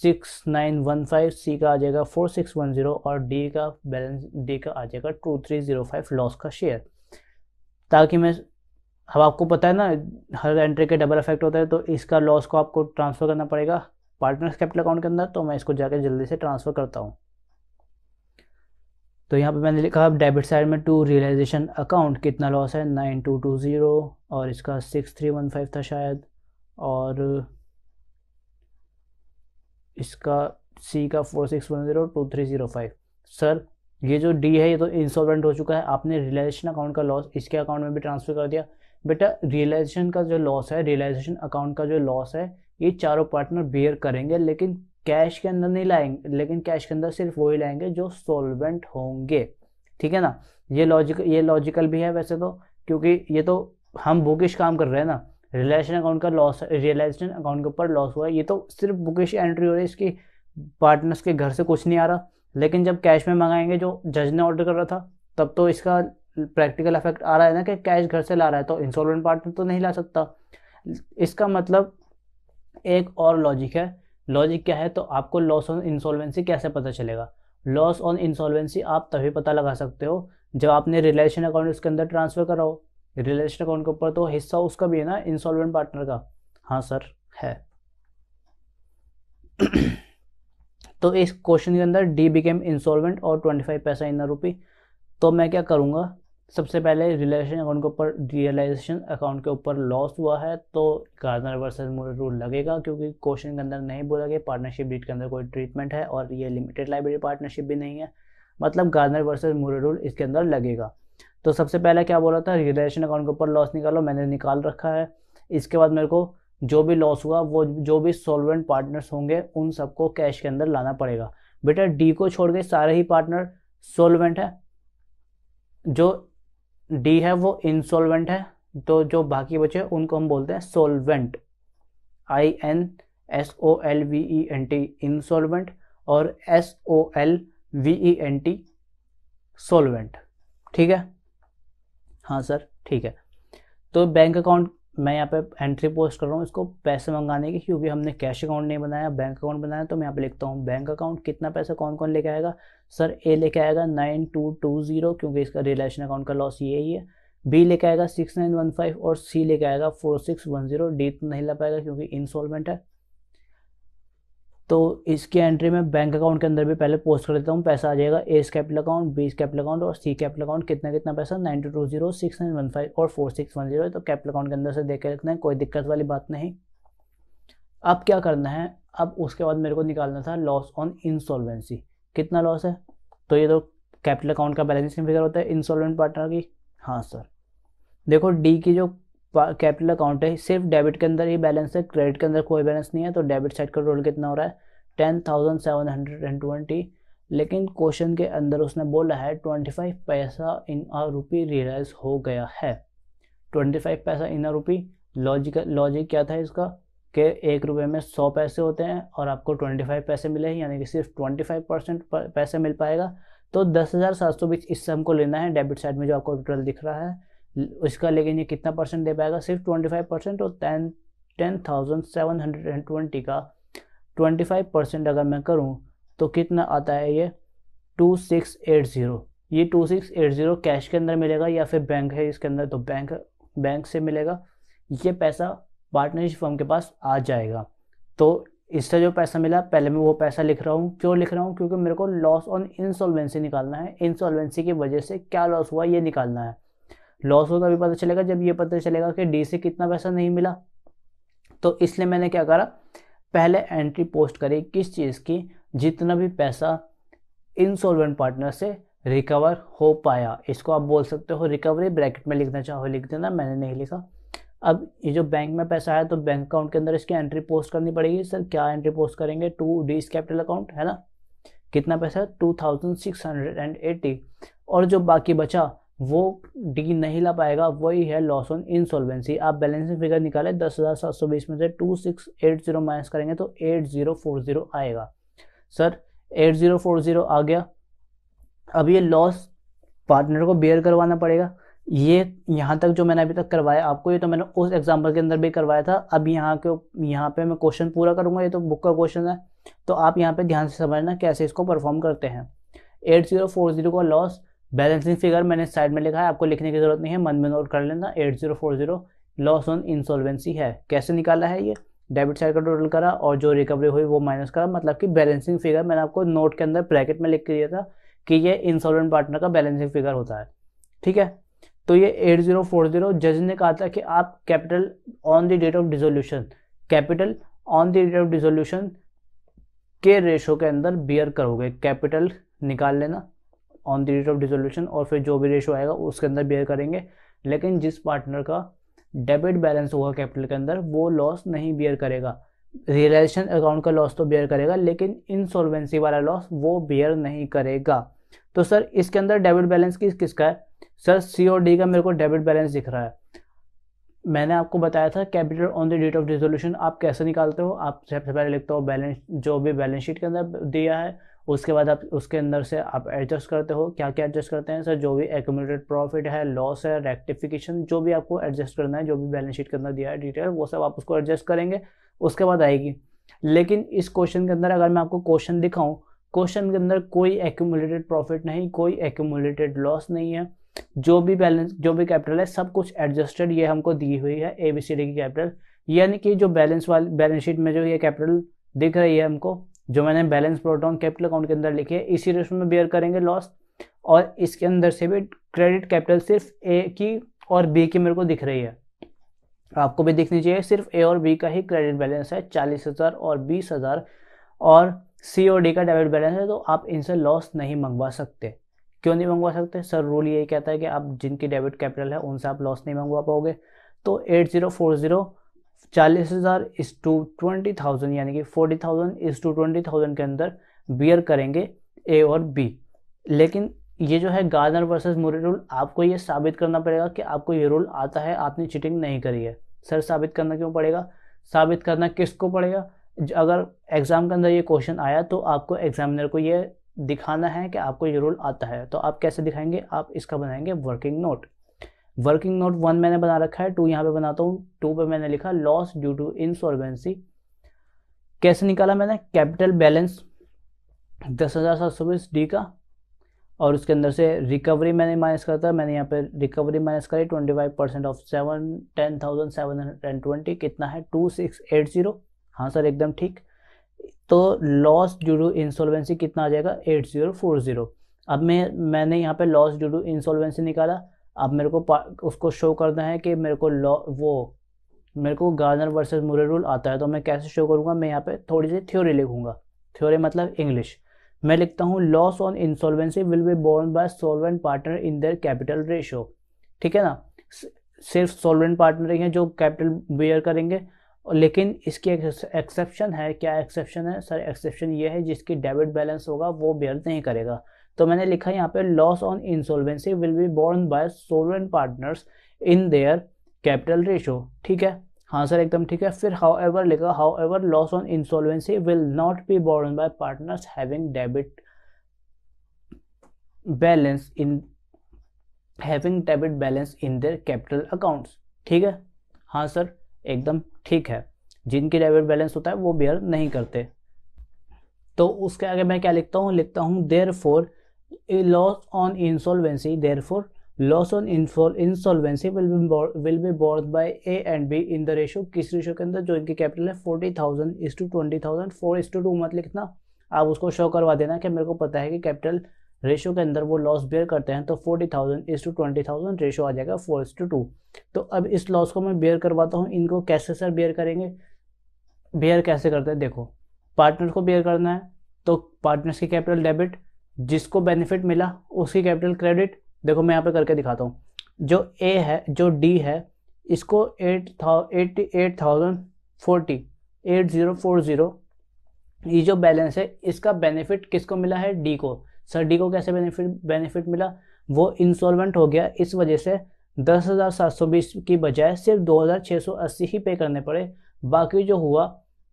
six nine one five C का आ जाएगा फोर सिक्स वन ज़ीरो और डी का बैलेंस डी का आ जाएगा two three zero five loss का शेयर ताकि मैं अब आपको पता है ना हर एंट्री के डबल इफेक्ट होता है तो इसका लॉस को आपको ट्रांसफ़र करना पड़ेगा पार्टनर्स कैपिटल अकाउंट के अंदर तो मैं इसको जाकर जल्दी से ट्रांसफ़र करता हूँ तो यहाँ पे मैंने लिखा अब डेबिट साइड में टू रियलाइजेशन अकाउंट कितना लॉस है नाइन टू टू ज़ीरो और इसका सिक्स थ्री वन फाइव था शायद और इसका सी का four six one zero two three zero five sir ये जो डी है ये तो इंस्टॉलमेंट हो चुका है आपने रियलाइजेशन अकाउंट का लॉस इसके अकाउंट में भी ट्रांसफ़र कर दिया बेटा रियलाइजेशन का जो लॉस है रियलाइजेशन अकाउंट का जो लॉस है ये चारों पार्टनर बेयर करेंगे लेकिन कैश के अंदर नहीं लाएंगे लेकिन कैश के अंदर सिर्फ वही लाएंगे जो सॉल्वेंट होंगे ठीक है ना ये लॉजिक ये लॉजिकल भी है वैसे तो क्योंकि ये तो हम बुकिश काम कर रहे हैं ना रियलाइजेशन अकाउंट का लॉस रियलाइजेशन अकाउंट के ऊपर लॉस हुआ है ये तो सिर्फ बुकिश एंट्री हो रही है इसकी पार्टनर्स के घर से कुछ नहीं आ रहा लेकिन जब कैश में मंगाएंगे जो जज ने ऑर्डर कर रहा था तब तो इसका प्रैक्टिकल इफेक्ट आ रहा है ना कि कैश घर से ला रहा है तो इंस्टॉलमेंट पार्टनर तो नहीं ला सकता इसका मतलब एक और लॉजिक है लॉजिक क्या है तो आपको लॉस ऑन इंसॉल्वेंसी कैसे पता चलेगा लॉस ऑन इंसॉल्वेंसी आप तभी पता लगा सकते हो जब आपने रिलेशन अकाउंट उसके अंदर ट्रांसफ़र कराओ रिलेशन अकाउंट के ऊपर तो हिस्सा उसका भी है ना इंस्टॉलमेंट पार्टनर का हाँ सर है तो इस क्वेश्चन के अंदर डी बिकेम इंस्टॉलमेंट और ट्वेंटी फाइव पैसा इन रूपी तो मैं क्या करूँगा सबसे पहले रिलेशन अकाउंट के ऊपर रियलाइजेशन अकाउंट के ऊपर लॉस हुआ है तो गार्डनर वर्सेस मोर रूल लगेगा क्योंकि क्वेश्चन के अंदर नहीं बोला गया पार्टनरशिप डीट के अंदर कोई ट्रीटमेंट है और ये लिमिटेड लाइब्रेरी पार्टनरशिप भी नहीं है मतलब गार्डनर वर्सेस मोर रूल इसके अंदर लगेगा तो सबसे पहले क्या बोला था रिलेशन अकाउंट के ऊपर लॉस निकालो मैंने निकाल रखा है इसके बाद मेरे को जो भी लॉस हुआ वो जो भी सोलवेंट पार्टनर्स होंगे उन सबको कैश के अंदर लाना पड़ेगा बेटा डी को छोड़ के सारे ही पार्टनर सोलवेंट है जो डी है वो इंसॉल्वेंट है तो जो बाकी बचे उनको हम बोलते हैं solvent I N S O L V E N T insolvent और S O L V E N T solvent ठीक है हाँ सर ठीक है तो बैंक अकाउंट मैं यहाँ पे एंट्री पोस्ट कर रहा हूँ इसको पैसे मंगाने की क्योंकि हमने कैश अकाउंट नहीं बनाया बैंक अकाउंट बनाया तो मैं यहाँ पे लिखता हूँ बैंक अकाउंट कितना पैसा कौन कौन लेके आएगा सर ए लेके आएगा नाइन टू टू ज़ीरो क्योंकि इसका रिलेशन अकाउंट का लॉस यही है बी लेके आएगा सिक्स नाइन वन फाइव और सी लेके आएगा four six one zero D तो नहीं ला पाएगा क्योंकि इंस्टॉलमेंट है तो इसकी एंट्री में बैंक अकाउंट के अंदर भी पहले पोस्ट कर देता हूँ पैसा आ जाएगा A's capital account B capital account और सी कैपिटल अकाउंट कितना कितना पैसा nine two two zero six nine one five और फोर सिक्स वन जीरो तो कैपिटल अकाउंट के अंदर से देख के रखना है कोई दिक्कत वाली बात नहीं अब क्या करना है अब उसके बाद मेरे को निकालना था लॉस ऑन इंसॉल्वेंसी कितना लॉस है तो ये तो कैपिटल अकाउंट का बैलेंसिंग फिगर होता है इंसॉल्वेंट पार्टनर की हाँ सर देखो डी की जो कैपिटल अकाउंट है सिर्फ डेबिट के अंदर ही बैलेंस है क्रेडिट के अंदर कोई बैलेंस नहीं है तो डेबिट साइड का टोटल कितना हो रहा है ten thousand seven hundred and twenty लेकिन क्वेश्चन के अंदर उसने बोला है ट्वेंटी फाइव पैसा इन आ रुपी रियलाइज हो गया है ट्वेंटी फाइव पैसा इन आ रुपी लॉजिक लॉजिक क्या था इसका कि एक रुपये में सौ पैसे होते हैं और आपको ट्वेंटी फाइव पैसे मिले हैं यानी कि सिर्फ ट्वेंटी फाइव परसेंट पैसे मिल पाएगा तो दस हज़ार सात सौ बीस इससे हमको लेना है डेबिट साइड में जो आपको टोटल दिख रहा है उसका लेकिन ये कितना परसेंट दे पाएगा सिर्फ ट्वेंटी फाइव परसेंट और ten ten thousand seven hundred and twenty का ट्वेंटी फाइव परसेंट अगर मैं करूँ तो कितना आता है ये टू सिक्स एट ज़ीरो ये two six eight zero cash के अंदर मिलेगा या फिर बैंक है इसके अंदर तो बैंक बैंक से मिलेगा ये पैसा पार्टनरशिप फर्म के पास आ जाएगा तो इससे जो पैसा मिला पहले मैं वो पैसा लिख रहा हूँ क्यों लिख रहा हूँ क्योंकि मेरे को लॉस ऑन इंसॉल्वेंसी निकालना है इंसॉल्वेंसी की वजह से क्या लॉस हुआ ये निकालना है लॉस होगा भी पता चलेगा जब ये पता चलेगा कि डी से कितना पैसा नहीं मिला तो इसलिए मैंने क्या करा पहले एंट्री पोस्ट करी किस चीज़ की जितना भी पैसा सोलवेंट पार्टनर से रिकवर हो पाया इसको आप बोल सकते हो रिकवरी ब्रैकेट में लिखना चाहो लिख देना मैंने नहीं लिखा अब ये जो बैंक में पैसा आया तो बैंक अकाउंट के अंदर इसकी एंट्री पोस्ट करनी पड़ेगी सर क्या एंट्री पोस्ट करेंगे टू डी कैपिटल अकाउंट है ना कितना पैसा two thousand six hundred and eighty और जो बाकी बचा वो डी नहीं ला पाएगा वही है लॉस ऑन इंसॉल्वेंसी आप बैलेंसिंग फिगर निकाले दस हज़ार सात सौ बीस में से two six eight zero minus करेंगे तो एट जीरो फोर जीरो आएगा sir eight zero four zero आ गया अब ये लॉस पार्टनर को बेयर करवाना पड़ेगा ये यहाँ तक जो मैंने अभी तक करवाया आपको ये तो मैंने उस एग्जाम्पल के अंदर भी करवाया था अब यहाँ के यहाँ पे मैं क्वेश्चन पूरा करूँगा ये तो बुक का क्वेश्चन है तो आप यहाँ पे ध्यान से समझना कैसे इसको परफॉर्म करते हैं एट जीरो फोर जीरो का लॉस बैलेंसिंग फिगर मैंने साइड में लिखा है आपको लिखने की जरूरत नहीं है मन में नोट कर लेना eight zero four zero loss on insolvency है कैसे निकाला है ये डेबिट साइड का टोटल करा और जो रिकवरी हुई वो माइनस करा मतलब कि बैलेंसिंग फिगर मैंने आपको नोट के अंदर ब्रैकेट में लिख के दिया था कि ये इंसॉल्वेंट पार्टनर का बैलेंसिंग फिगर होता है ठीक है तो ये एट जीरो फोर जीरो जज ने कहा था कि आप capital on the date of dissolution capital on the date of dissolution के रेशो के अंदर बियर करोगे कैपिटल निकाल लेना on the rate of dissolution और फिर जो भी रेशो आएगा उसके अंदर बेयर करेंगे लेकिन जिस पार्टनर का डेबिट बैलेंस होगा कैपिटल के अंदर वो लॉस नहीं बेयर करेगा रियलाइजेशन अकाउंट का लॉस तो बेयर करेगा लेकिन इंसॉल्वेंसी वाला लॉस वो बेयर नहीं करेगा तो सर इसके अंदर डेबिट बैलेंस किस किसका है सर सी और डी का मेरे को डेबिट बैलेंस दिख रहा है मैंने आपको बताया था capital on the date of resolution आप कैसे निकालते हो आप सबसे पहले लिखते हो बैलेंस जो भी बैलेंस शीट के अंदर दिया है उसके बाद आप उसके अंदर से आप एडजस्ट करते हो क्या क्या एडजस्ट करते हैं सर जो भी एकोमोडेट प्रॉफिट है लॉस है रेक्टिफिकेशन जो भी आपको एडजस्ट करना है जो भी बैलेंस शीट के अंदर दिया है डिटेल वो सब आप उसको एडजस्ट करेंगे उसके बाद आएगी लेकिन इस क्वेश्चन के अंदर अगर मैं आपको क्वेश्चन दिखाऊँ क्वेश्चन के अंदर कोई एक्यूमुलेटेड प्रॉफिट नहीं कोई एक्यूमुलेटेड लॉस नहीं है जो भी बैलेंस जो भी कैपिटल है सब कुछ एडजस्टेड ये हमको दी हुई है ए बी सी डी की कैपिटल यानी कि जो बैलेंस वाली बैलेंस शीट में जो ये कैपिटल दिख रही है हमको जो मैंने बैलेंस प्रोटोन कैपिटल अकाउंट के अंदर लिखे इसी रेशो में बेयर करेंगे लॉस और इसके अंदर से भी क्रेडिट कैपिटल सिर्फ ए की और बी की मेरे को दिख रही है आपको भी दिखनी चाहिए सिर्फ ए और बी का ही क्रेडिट बैलेंस है चालीस हज़ार और बीस हज़ार और सी और डी का डेबिट बैलेंस है तो आप इनसे लॉस नहीं मंगवा सकते क्यों नहीं मंगवा सकते सर रूल यही कहता है कि आप जिनकी डेबिट कैपिटल है उनसे आप लॉस नहीं मंगवा पाओगे तो एट ज़ीरो फोर ज़ीरो चालीस हज़ार इस टू ट्वेंटी थाउजेंड यानी कि forty thousand is to twenty thousand के अंदर बियर करेंगे ए और बी लेकिन ये जो है गार्नर वर्सेस मुरे रूल आपको ये साबित करना पड़ेगा कि आपको ये रूल आता है आपने चीटिंग नहीं करी है सर साबित करना क्यों पड़ेगा साबित करना किसको पड़ेगा अगर एग्ज़ाम के अंदर ये क्वेश्चन आया तो आपको एग्जामिनर को ये दिखाना है कि आपको ये रूल आता है तो आप कैसे दिखाएंगे आप इसका बनाएंगे working note working note one मैंने बना रखा है टू यहाँ पे बनाता हूँ टू पे मैंने लिखा लॉस ड्यू टू इंसॉल्वेंसी कैसे निकाला मैंने कैपिटल बैलेंस दस हज़ार सात सौ बीस डी का और उसके अंदर से रिकवरी मैंने माइनस करता मैंने यहाँ पे रिकवरी माइनस करी twenty five percent of seven ten thousand seven hundred and twenty कितना है टू सिक्स एट ज़ीरो हाँ सर एकदम ठीक तो लॉस ड्यू टू इंसॉल्वेंसी कितना आ जाएगा एट ज़ीरो फोर ज़ीरो अब मैं मैंने यहाँ पे लॉस ड्यू टू इंसॉल्वेंसी निकाला अब मेरे को उसको शो करना है कि मेरे को लॉ वो मेरे को गार्नर वर्सेस मुरे रूल आता है तो मैं कैसे शो करूँगा मैं यहाँ पे थोड़ी सी थ्योरी लिखूँगा थ्योरी मतलब इंग्लिश मैं लिखता हूँ loss on insolvency will be borne by solvent partner in their capital ratio ठीक है ना सिर्फ सॉल्वेंट पार्टनर ही हैं जो कैपिटल बेयर करेंगे लेकिन इसकी एक्सेप्शन है क्या एक्सेप्शन है सर एक्सेप्शन ये है जिसकी डेबिट बैलेंस होगा वो बेयर नहीं करेगा तो मैंने लिखा यहाँ पे loss on insolvency will be borne by solvent partners in their capital ratio ठीक है हाँ सर एकदम ठीक है फिर हाउ एवर लिखा however loss on insolvency will not be borne by partners having debit balance in having debit balance in their capital accounts ठीक है हाँ सर एकदम ठीक है जिनकी डेबिट बैलेंस होता है वो बेयर नहीं करते तो उसके आगे मैं क्या लिखता हूँ लिखता हूँ therefore loss on insolvency therefore loss on insolvency will be will be borne by a and b in the ratio किस रेशियो के अंदर जो इनकी कैपिटल है forty thousand is to twenty thousand four is to two मत लिखना आप उसको शो करवा देना कि मेरे को पता है कि कैपिटल रेशो के अंदर वो लॉस बेयर करते हैं तो forty thousand is to twenty thousand ratio आ जाएगा फोर इस टू टू तो अब इस लॉस को मैं बेयर करवाता हूँ इनको कैसे सर बेयर करेंगे बेयर कैसे करते हैं देखो पार्टनर को बेयर करना है तो पार्टनर्स की कैपिटल डेबिट जिसको बेनिफिट मिला उसकी कैपिटल क्रेडिट देखो मैं यहाँ पे करके दिखाता हूँ जो ए है जो डी है इसको एट था eighty eight thousand forty eight zero four zero ये जो बैलेंस है इसका बेनिफिट किसको मिला है डी को सर डी को कैसे बेनिफिट बेनिफिट मिला वो इंस्टॉलमेंट हो गया इस वजह से दस हज़ार सात सौ बीस की बजाय सिर्फ दो हज़ार छः सौ अस्सी ही पे करने पड़े बाकी जो हुआ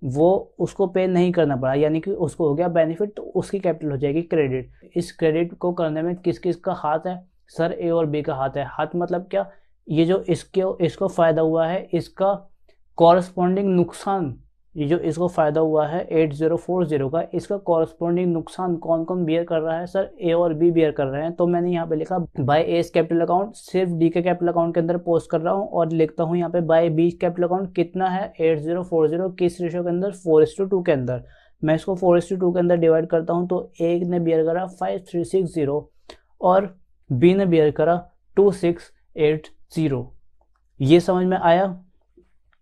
वो उसको पे नहीं करना पड़ा यानी कि उसको हो गया बेनिफिट तो उसकी कैपिटल हो जाएगी क्रेडिट इस क्रेडिट को करने में किस किस का हाथ है सर ए और बी का हाथ है हाथ मतलब क्या ये जो इसके इसको फ़ायदा हुआ है इसका कॉरस्पॉन्डिंग नुकसान ये जो इसको फ़ायदा हुआ है एट ज़ीरो फोर ज़ीरो का इसका कॉरस्पॉन्डिंग नुकसान कौन कौन बियर कर रहा है सर ए और बी बियर कर रहे हैं तो मैंने यहाँ पे लिखा बाय एस कैपिटल अकाउंट सिर्फ डी के कैपिटल अकाउंट के अंदर पोस्ट कर रहा हूँ और लिखता हूँ यहाँ पे बाय बी कैपिटल अकाउंट कितना है एट ज़ीरो फोर ज़ीरो किस रेशो के अंदर फोर टू टू के अंदर मैं इसको फोर टू टू के अंदर डिवाइड करता हूँ तो ए ने बियर करा फाइव थ्री सिक्स ज़ीरो और बी ने बियर करा टू सिक्स एट ज़ीरो ये समझ में आया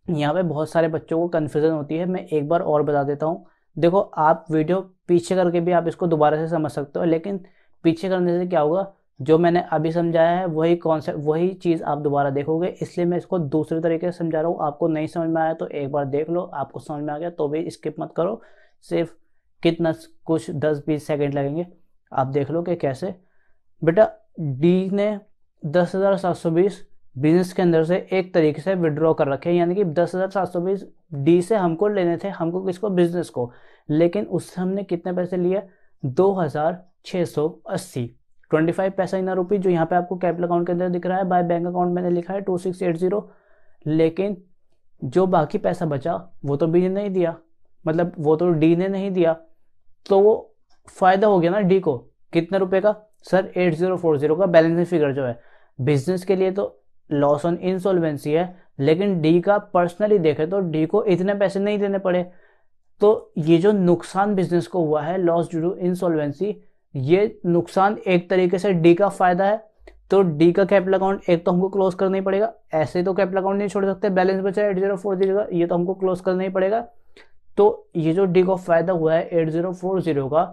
यहाँ पे बहुत सारे बच्चों को कन्फ्यूज़न होती है मैं एक बार और बता देता हूँ देखो आप वीडियो पीछे करके भी आप इसको दोबारा से समझ सकते हो लेकिन पीछे करने से क्या होगा जो मैंने अभी समझाया है वही कॉन्सेप्ट वही चीज़ आप दोबारा देखोगे इसलिए मैं इसको दूसरे तरीके से समझा रहा हूँ आपको नहीं समझ में आया तो एक बार देख लो आपको समझ में आ गया तो भी स्किप मत करो सिर्फ कितना कुछ दस बीस सेकेंड लगेंगे आप देख लो कि कैसे बेटा डी ने दस हज़ार सात सौ बीस बिजनेस के अंदर से एक तरीके से विड्रॉ कर रखे यानी कि दस हज़ार सात सौ बीस डी से हमको लेने थे हमको किसको बिजनेस को लेकिन उससे हमने कितने पैसे लिए दो हज़ार छः सौ अस्सी ट्वेंटी फाइव पैसा इन रुपी जो यहाँ पे आपको कैपिटल अकाउंट के अंदर दिख रहा है बाय बैंक अकाउंट मैंने लिखा है टू सिक्स एट जीरो लेकिन जो बाकी पैसा बचा वो तो बी ने नहीं दिया मतलब वो तो डी ने नहीं दिया तो वो फायदा हो गया ना डी को कितने रुपए का sir eight zero four zero का बैलेंसिंग फिगर जो है बिजनेस के लिए तो लॉस ऑन इंसॉल्वेंसी है लेकिन डी का पर्सनली देखे तो डी को इतने पैसे नहीं देने पड़े तो ये जो नुकसान बिजनेस को हुआ है लॉस ड्यू टू इंसॉल्वेंसी ये नुकसान एक तरीके से डी का फायदा है तो डी का कैपिटल अकाउंट एक तो हमको क्लोज करना ही पड़ेगा ऐसे तो कैपिटल अकाउंट नहीं छोड़ सकते बैलेंस बचा एट जीरो फोर जीरो का ये तो हमको क्लोज करना ही पड़ेगा तो ये जो डी का फायदा हुआ है एट जीरो फोर जीरो का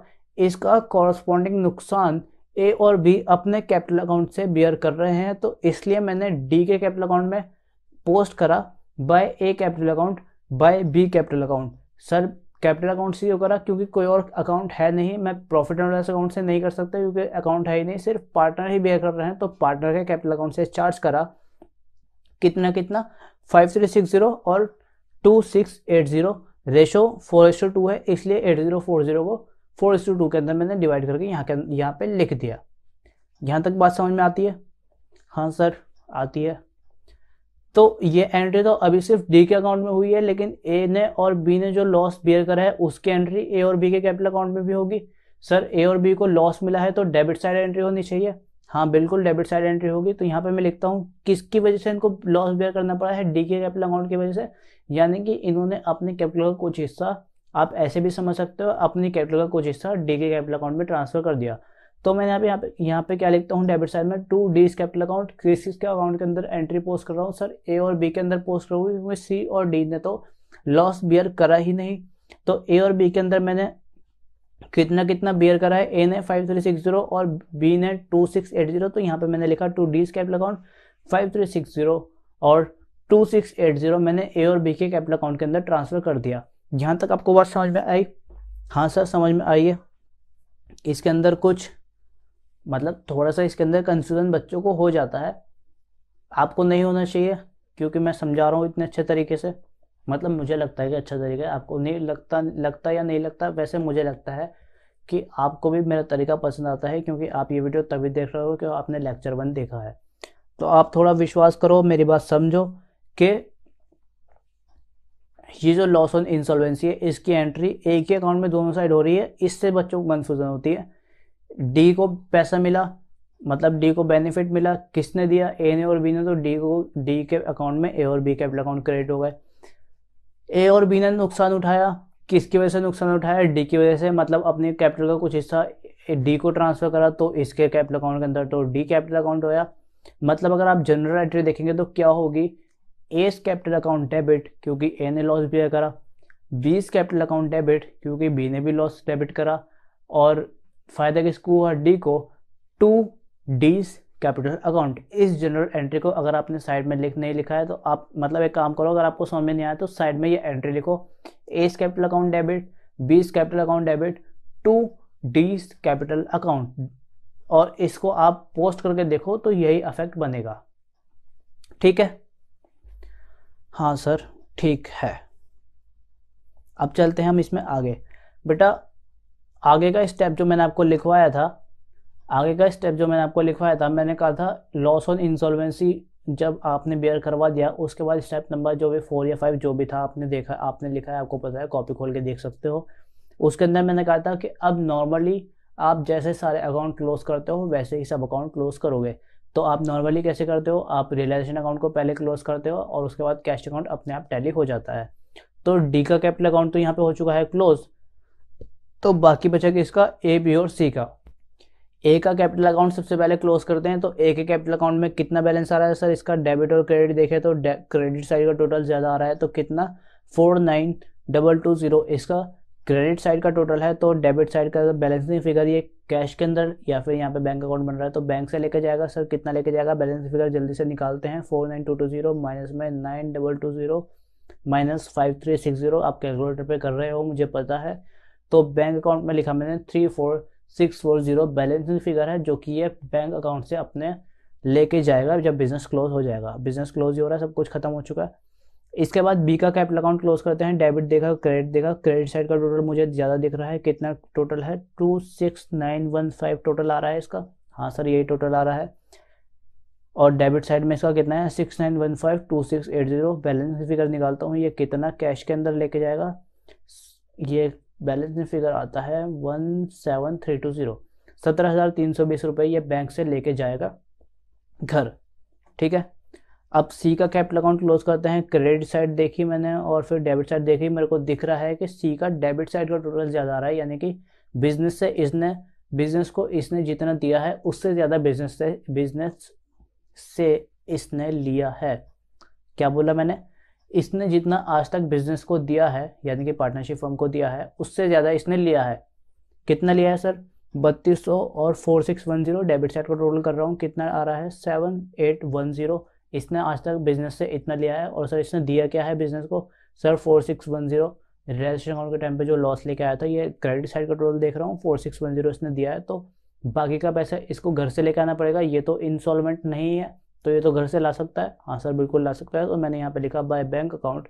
इसका कॉरस्पॉन्डिंग नुकसान ए और बी अपने कैपिटल अकाउंट से बियर कर रहे हैं तो इसलिए मैंने डी के कैपिटल अकाउंट में पोस्ट करा by A capital account by B capital account sir capital account से करा क्योंकि कोई और अकाउंट है नहीं मैं प्रॉफिट एंड लॉस अकाउंट से नहीं कर सकता क्योंकि अकाउंट है ही नहीं सिर्फ पार्टनर ही बेयर कर रहे हैं तो पार्टनर के कैपिटल अकाउंट से चार्ज करा कितना कितना फाइव थ्री सिक्स जीरो और two six eight zero ratio four एशो टू है इसलिए एट जीरो फोर जीरो को फोर टू टू के अंदर मैंने डिवाइड करके यहाँ के यहाँ पे लिख दिया यहाँ तक बात समझ में आती है हाँ सर आती है तो ये एंट्री तो अभी सिर्फ डी के अकाउंट में हुई है लेकिन ए ने और बी ने जो लॉस बियर करा है उसकी एंट्री ए और बी के कैपिटल अकाउंट में भी होगी सर ए और बी को लॉस मिला है तो डेबिट साइड एंट्री होनी चाहिए हाँ बिल्कुल डेबिट साइड एंट्री होगी तो यहाँ पे मैं लिखता हूँ किसकी वजह से इनको लॉस बेयर करना पड़ा है डी के कैपिटल अकाउंट की वजह से यानी कि इन्होंने अपने कैपिटल का कुछ हिस्सा आप ऐसे भी समझ सकते हो अपनी कैपिटल का कुछ हिस्सा डी के कैपिटल अकाउंट में ट्रांसफर कर दिया तो मैंने यहाँ पे यहाँ पे यहाँ पे क्या लिखता हूँ डेबिट साइड में टू डी कैपिटल अकाउंट किस के अकाउंट के अंदर एंट्री पोस्ट कर रहा हूँ सर ए और बी के अंदर पोस्ट कर रहा हूँ क्योंकि सी और डी ने तो लॉस बियर करा ही नहीं तो ए और बी के अंदर मैंने कितना कितना बियर करा है ए ने फाइव थ्री सिक्स जीरो और बी ने टू सिक्स एट जीरो तो यहाँ पे मैंने लिखा to D capital account five three six zero और टू सिक्स एट जीरो मैंने ए और बी के कैपिटल अकाउंट के अंदर ट्रांसफर कर दिया यहाँ तक आपको बात समझ में आई हाँ सर समझ में आई है इसके अंदर कुछ मतलब थोड़ा सा इसके अंदर कंफ्यूजन बच्चों को हो जाता है आपको नहीं होना चाहिए क्योंकि मैं समझा रहा हूँ इतने अच्छे तरीके से मतलब मुझे लगता है कि अच्छा तरीका है आपको नहीं लगता लगता या नहीं लगता वैसे मुझे लगता है कि आपको भी मेरा तरीका पसंद आता है क्योंकि आप ये वीडियो तभी देख रहे हो कि आपने लेक्चर वन देखा है तो आप थोड़ा विश्वास करो मेरी बात समझो कि ये जो लॉस ऑन इंसॉल्वेंसी है इसकी एंट्री एक ही अकाउंट में दोनों साइड हो रही है इससे बच्चों को कन्फ्यूजन होती है डी को पैसा मिला मतलब डी को बेनिफिट मिला किसने दिया ए ने और बी ने तो डी को डी के अकाउंट में ए और बी कैपिटल अकाउंट क्रेडिट हो गए ए और बी ने नुकसान उठाया किसकी वजह से नुकसान उठाया डी की वजह से मतलब अपने कैपिटल का कुछ हिस्सा डी को ट्रांसफ़र करा तो इसके कैपिटल अकाउंट के अंदर तो डी कैपिटल अकाउंट होया मतलब अगर आप जनरल एंट्री देखेंगे तो क्या होगी एस कैपिटल अकाउंट डेबिट क्योंकि ए ने लॉस भी करा बीस कैपिटल अकाउंट डेबिट क्योंकि बी ने भी लॉस डेबिट करा और फायदा किसको हुआ डी को टू डीज कैपिटल अकाउंट इस जनरल एंट्री को अगर आपने साइड में लिख नहीं लिखा है तो आप मतलब एक काम करो अगर आपको समझ में नहीं आया तो साइड में ये एंट्री लिखो A's capital account debit B's capital account debit to D's capital account और इसको आप पोस्ट करके देखो तो यही अफेक्ट बनेगा ठीक है हाँ सर ठीक है अब चलते हैं हम इसमें आगे बेटा आगे का स्टेप जो मैंने आपको लिखवाया था आगे का स्टेप जो मैंने आपको लिखवाया था मैंने कहा था लॉस ऑन इंसॉल्वेंसी जब आपने बेयर करवा दिया उसके बाद स्टेप नंबर जो भी फोर या फाइव जो भी था आपने देखा आपने लिखा है आपको पता है कॉपी खोल के देख सकते हो उसके अंदर मैंने कहा था कि अब नॉर्मली आप जैसे सारे अकाउंट क्लोज करते हो वैसे ही सब अकाउंट क्लोज करोगे तो आप नॉर्मली कैसे करते हो आप रियलाइजेशन अकाउंट को पहले क्लोज करते हो और उसके बाद कैश अकाउंट अपने आप टैली हो जाता है तो डी का कैपिटल अकाउंट तो यहाँ पे हो चुका है क्लोज तो बाकी बचा इसका ए बी और सी का ए का कैपिटल अकाउंट सबसे पहले क्लोज करते हैं तो ए के कैपिटल अकाउंट में कितना बैलेंस आ रहा है सर इसका डेबिट और क्रेडिट देखें तो क्रेडिट साइड का टोटल ज़्यादा आ रहा है तो कितना four nine double two zero इसका क्रेडिट साइड का टोटल है तो डेबिट साइड का बैलेंसिंग फिगर ये कैश के अंदर या फिर यहाँ पे बैंक अकाउंट बन रहा है तो बैंक से लेके जाएगा सर कितना लेके जाएगा बैलेंस फिगर जल्दी से निकालते हैं four nine two two zero minus में nine double two zero minus five three six zero आप कैलकुलेटर पे कर रहे हो मुझे पता है तो बैंक अकाउंट में लिखा मैंने three four six four zero balancing figure है जो कि ये बैंक अकाउंट से अपने लेके जाएगा जब बिजनेस क्लोज हो जाएगा बिजनेस क्लोज ही हो रहा है सब कुछ खत्म हो चुका है इसके बाद बी का कैपिटल अकाउंट क्लोज करते हैं डेबिट देखा क्रेडिट देखा क्रेडिट साइड का टोटल मुझे ज़्यादा दिख रहा है कितना टोटल है two six nine one five total आ रहा है इसका हाँ सर यही टोटल आ रहा है और डेबिट साइड में इसका कितना है six nine one five two six eight zero balance figure निकालता हूँ ये कितना कैश के अंदर लेके जाएगा ये बैलेंस फिगर आता है one seven three two zero सत्रह हज़ार तीन सौ बीस रुपये ये बैंक से लेके जाएगा घर ठीक है अब सी का कैपिटल अकाउंट क्लोज करते हैं क्रेडिट साइड देखी मैंने और फिर डेबिट साइड देखी मेरे को दिख रहा है कि सी का डेबिट साइड का टोटल ज़्यादा आ रहा है यानी कि बिजनेस से इसने बिजनेस को इसने जितना दिया है उससे ज़्यादा बिजनेस से बिजनेस से इसने लिया है क्या बोला मैंने इसने जितना आज तक बिजनेस को दिया है यानी कि पार्टनरशिप फर्म को दिया है उससे ज़्यादा इसने लिया है कितना लिया है सर बत्तीस सौ और four six one zero debit side का टोटल कर रहा हूँ कितना आ रहा है सेवन एट वन जीरो इसने आज तक बिजनेस से इतना लिया है और सर इसने दिया क्या है बिजनेस को sir four six one zero registration account के टाइम पे जो लॉस लेके आया था ये क्रेडिट साइड का टोटल देख रहा हूँ फोर सिक्स वन जीरो इसने दिया है तो बाकी का पैसा इसको घर से लेके आना पड़ेगा ये तो इंस्टॉलमेंट नहीं है तो ये तो घर से ला सकता है हाँ सर बिल्कुल ला सकता है तो मैंने यहाँ पे लिखा by bank account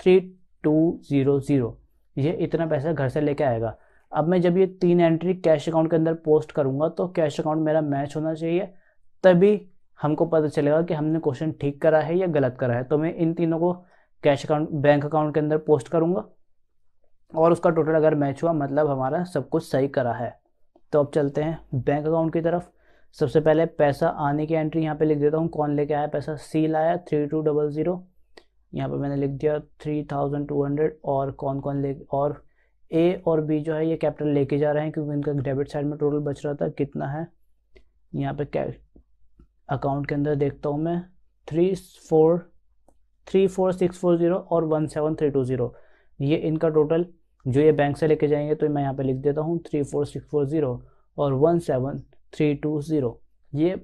three two zero zero ये इतना पैसा घर से लेके आएगा अब मैं जब ये तीन एंट्री कैश अकाउंट के अंदर पोस्ट करूँगा तो कैश अकाउंट मेरा मैच होना चाहिए तभी हमको पता चलेगा कि हमने क्वेश्चन ठीक करा है या गलत करा है तो मैं इन तीनों को कैश अकाउंट बैंक अकाउंट के अंदर पोस्ट करूँगा और उसका टोटल अगर मैच हुआ मतलब हमारा सब कुछ सही करा है तो अब चलते हैं बैंक अकाउंट की तरफ सबसे पहले पैसा आने की एंट्री यहाँ पे लिख देता हूँ कौन लेके आया पैसा सी लाया थ्री टू डबल ज़ीरो यहाँ पर मैंने लिख दिया थ्री थाउजेंड टू हंड्रेड और कौन कौन ले और ए और बी जो है ये कैपिटल लेके जा रहे हैं क्योंकि इनका डेबिट साइड में टोटल बच रहा था कितना है यहाँ पे अकाउंट के अंदर देखता हूँ मैं three four three four six four zero और one seven three two zero ये इनका टोटल जो ये बैंक से लेके जाएंगे तो मैं यहाँ पे लिख देता हूँ three four six four zero और one seven three two zero ये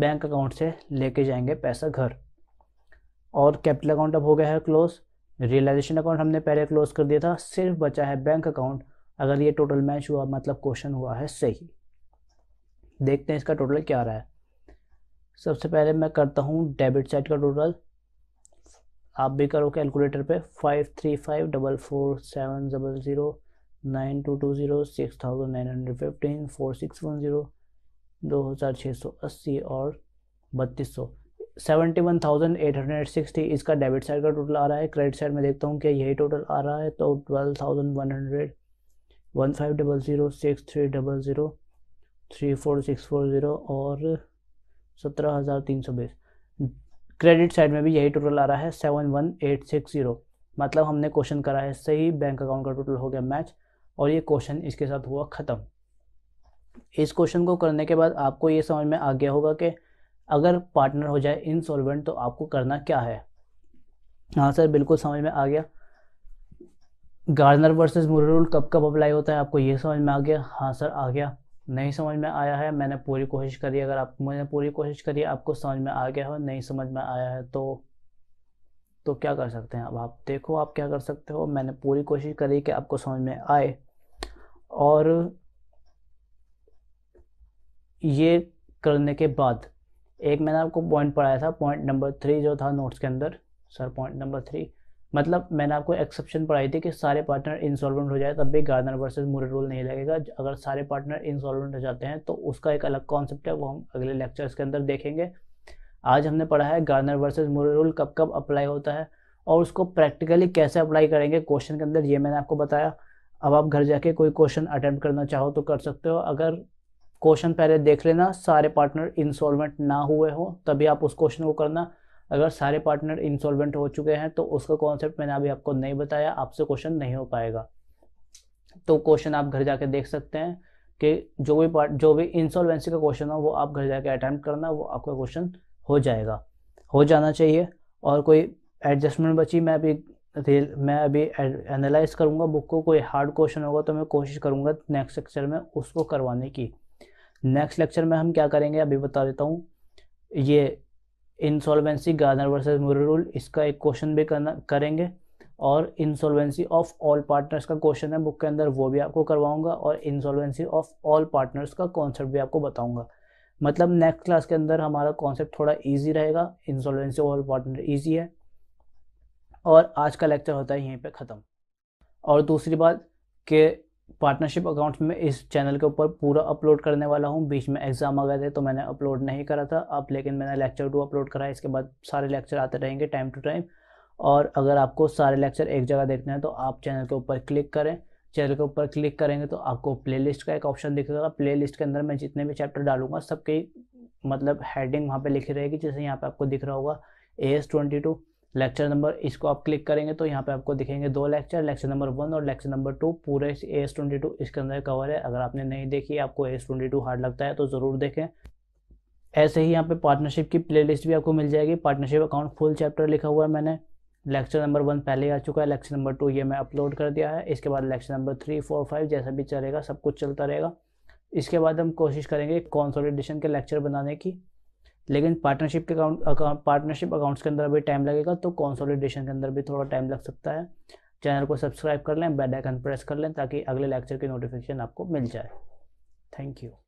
बैंक अकाउंट से लेके जाएंगे पैसा घर और कैपिटल अकाउंट अब हो गया है क्लोज रियलाइजेशन अकाउंट हमने पहले क्लोज कर दिया था सिर्फ बचा है बैंक अकाउंट अगर ये टोटल मैच हुआ मतलब क्वेश्चन हुआ है सही देखते हैं इसका टोटल क्या रहा है सबसे पहले मैं करता हूँ डेबिट साइड का टोटल आप भी करो कैलकुलेटर पे five three five double four seven double zero nine two two zero six thousand nine hundred fifteen four six one zero दो हज़ार छः सौ अस्सी और बत्तीस सौ seventy one thousand eight hundred sixty इसका डेबिट साइड का टोटल आ रहा है क्रेडिट साइड में देखता हूँ क्या यही टोटल आ रहा है तो twelve thousand one hundred one five double zero six three double zero three four six four zero और सत्रह हज़ार तीन सौ बीस क्रेडिट साइड में भी यही टोटल आ रहा है seven one eight six zero मतलब हमने क्वेश्चन करा है सही बैंक अकाउंट का टोटल हो गया मैच और ये क्वेश्चन इसके साथ हुआ ख़त्म इस क्वेश्चन को करने के बाद आपको ये समझ में आ गया होगा कि अगर पार्टनर हो जाए इनसॉल्वेंट तो आपको करना क्या है हाँ सर बिल्कुल समझ में आ गया गार्नर वर्सेस मुर रूल कब कब अप्लाई होता है आपको ये समझ में आ गया हाँ सर आ गया नहीं समझ में आया है मैंने पूरी कोशिश करी अगर आप मैंने पूरी कोशिश करी आपको समझ में आ गया हो नहीं समझ में आया है तो तो क्या कर सकते हैं अब आप देखो आप क्या कर सकते हो मैंने पूरी कोशिश करी कि आपको समझ में आए और ये करने के बाद एक मैंने आपको पॉइंट पढ़ाया था पॉइंट नंबर थ्री जो था नोट्स के अंदर सर पॉइंट नंबर थ्री मतलब मैंने आपको एक्सेप्शन पढ़ाई थी कि सारे पार्टनर इंसॉल्वेंट हो जाए तब भी गार्डनर वर्सेस मुरे रूल नहीं लगेगा अगर सारे पार्टनर इंसॉल्वेंट हो जाते हैं तो उसका एक अलग कॉन्सेप्ट है वो हम अगले लेक्चर्स के अंदर देखेंगे आज हमने पढ़ा है गार्डनर वर्सेज मुरे रूल कब कब अप्लाई होता है और उसको प्रैक्टिकली कैसे अप्लाई करेंगे क्वेश्चन के अंदर ये मैंने आपको बताया अब आप घर जाके कोई क्वेश्चन अटैम्प्ट करना चाहो तो कर सकते हो अगर क्वेश्चन पहले देख लेना सारे पार्टनर इंसॉल्वेंट ना हुए हो तभी आप उस क्वेश्चन को करना अगर सारे पार्टनर इंसॉल्वेंट हो चुके हैं तो उसका कॉन्सेप्ट मैंने अभी आपको नहीं बताया आपसे क्वेश्चन नहीं हो पाएगा तो क्वेश्चन आप घर जाके देख सकते हैं कि जो भी पार्ट जो भी इंसॉल्वेंसी का क्वेश्चन हो वो आप घर जाके अटैम्प्ट करना वो आपका क्वेश्चन हो जाएगा हो जाना चाहिए और कोई एडजस्टमेंट बची मैं अभी रेल मैं अभी एनालाइज करूँगा बुक को कोई हार्ड क्वेश्चन होगा तो मैं कोशिश करूँगा नेक्स्ट लेक्चर में उसको करवाने की नेक्स्ट लेक्चर में हम क्या करेंगे अभी बता देता हूँ ये insolvency Garner versus Murray rule इसका एक क्वेश्चन भी करना करेंगे और इंसॉल्वेंसी ऑफ ऑल पार्टनर्स का क्वेश्चन है बुक के अंदर वो भी आपको करवाऊंगा और इंसॉल्वेंसी ऑफ ऑल पार्टनर्स का कॉन्सेप्ट भी आपको बताऊंगा मतलब नेक्स्ट क्लास के अंदर हमारा कॉन्सेप्ट थोड़ा ईजी रहेगा insolvency of all partner easy है और आज का लेक्चर होता है यहीं पर ख़त्म और दूसरी बात कि पार्टनरशिप अकाउंट में इस चैनल के ऊपर पूरा अपलोड करने वाला हूँ बीच में एग्ज़ाम आ गए थे तो मैंने अपलोड नहीं करा था अब लेकिन मैंने लेक्चर टू अपलोड करा है इसके बाद सारे लेक्चर आते रहेंगे टाइम टू टाइम और अगर आपको सारे लेक्चर एक जगह देखने हैं तो आप चैनल के ऊपर क्लिक करें चैनल के ऊपर क्लिक करेंगे तो आपको प्ले का एक ऑप्शन दिखेगा लिस्ट के अंदर मैं जितने भी चैप्टर डालूंगा सबके मतलब हेडिंग वहाँ पर लिखी रहेगी जैसे यहाँ पर आपको दिख रहा होगा A S twenty two lecture number इसको आप क्लिक करेंगे तो यहाँ पे आपको दिखेंगे दो लेक्चर लेक्चर नंबर वन और लेक्चर नंबर टू पूरे एस ट्वेंटी टू इसके अंदर कवर है अगर आपने नहीं देखी आपको एस ट्वेंटी टू हार्ड लगता है तो ज़रूर देखें ऐसे ही यहाँ पे पार्टनरशिप की प्लेलिस्ट भी आपको मिल जाएगी पार्टनरशिप अकाउंट फुल चैप्टर लिखा हुआ है मैंने लेक्चर नंबर वन पहले ही आ चुका है लेक्चर नंबर टू ये मैं अपलोड कर दिया है इसके बाद lecture number three four five जैसा भी चलेगा सब कुछ चलता रहेगा इसके बाद हम कोशिश करेंगे कॉन्सोलिडेशन के लेक्चर बनाने की लेकिन पार्टनरशिप के अकाउंट अकाउंट पार्टनरशिप अकाउंट्स के अंदर अभी टाइम लगेगा तो कॉन्सोलिडेशन के अंदर भी थोड़ा टाइम लग सकता है चैनल को सब्सक्राइब कर लें बेल आइकन प्रेस कर लें ताकि अगले लेक्चर की नोटिफिकेशन आपको मिल जाए थैंक यू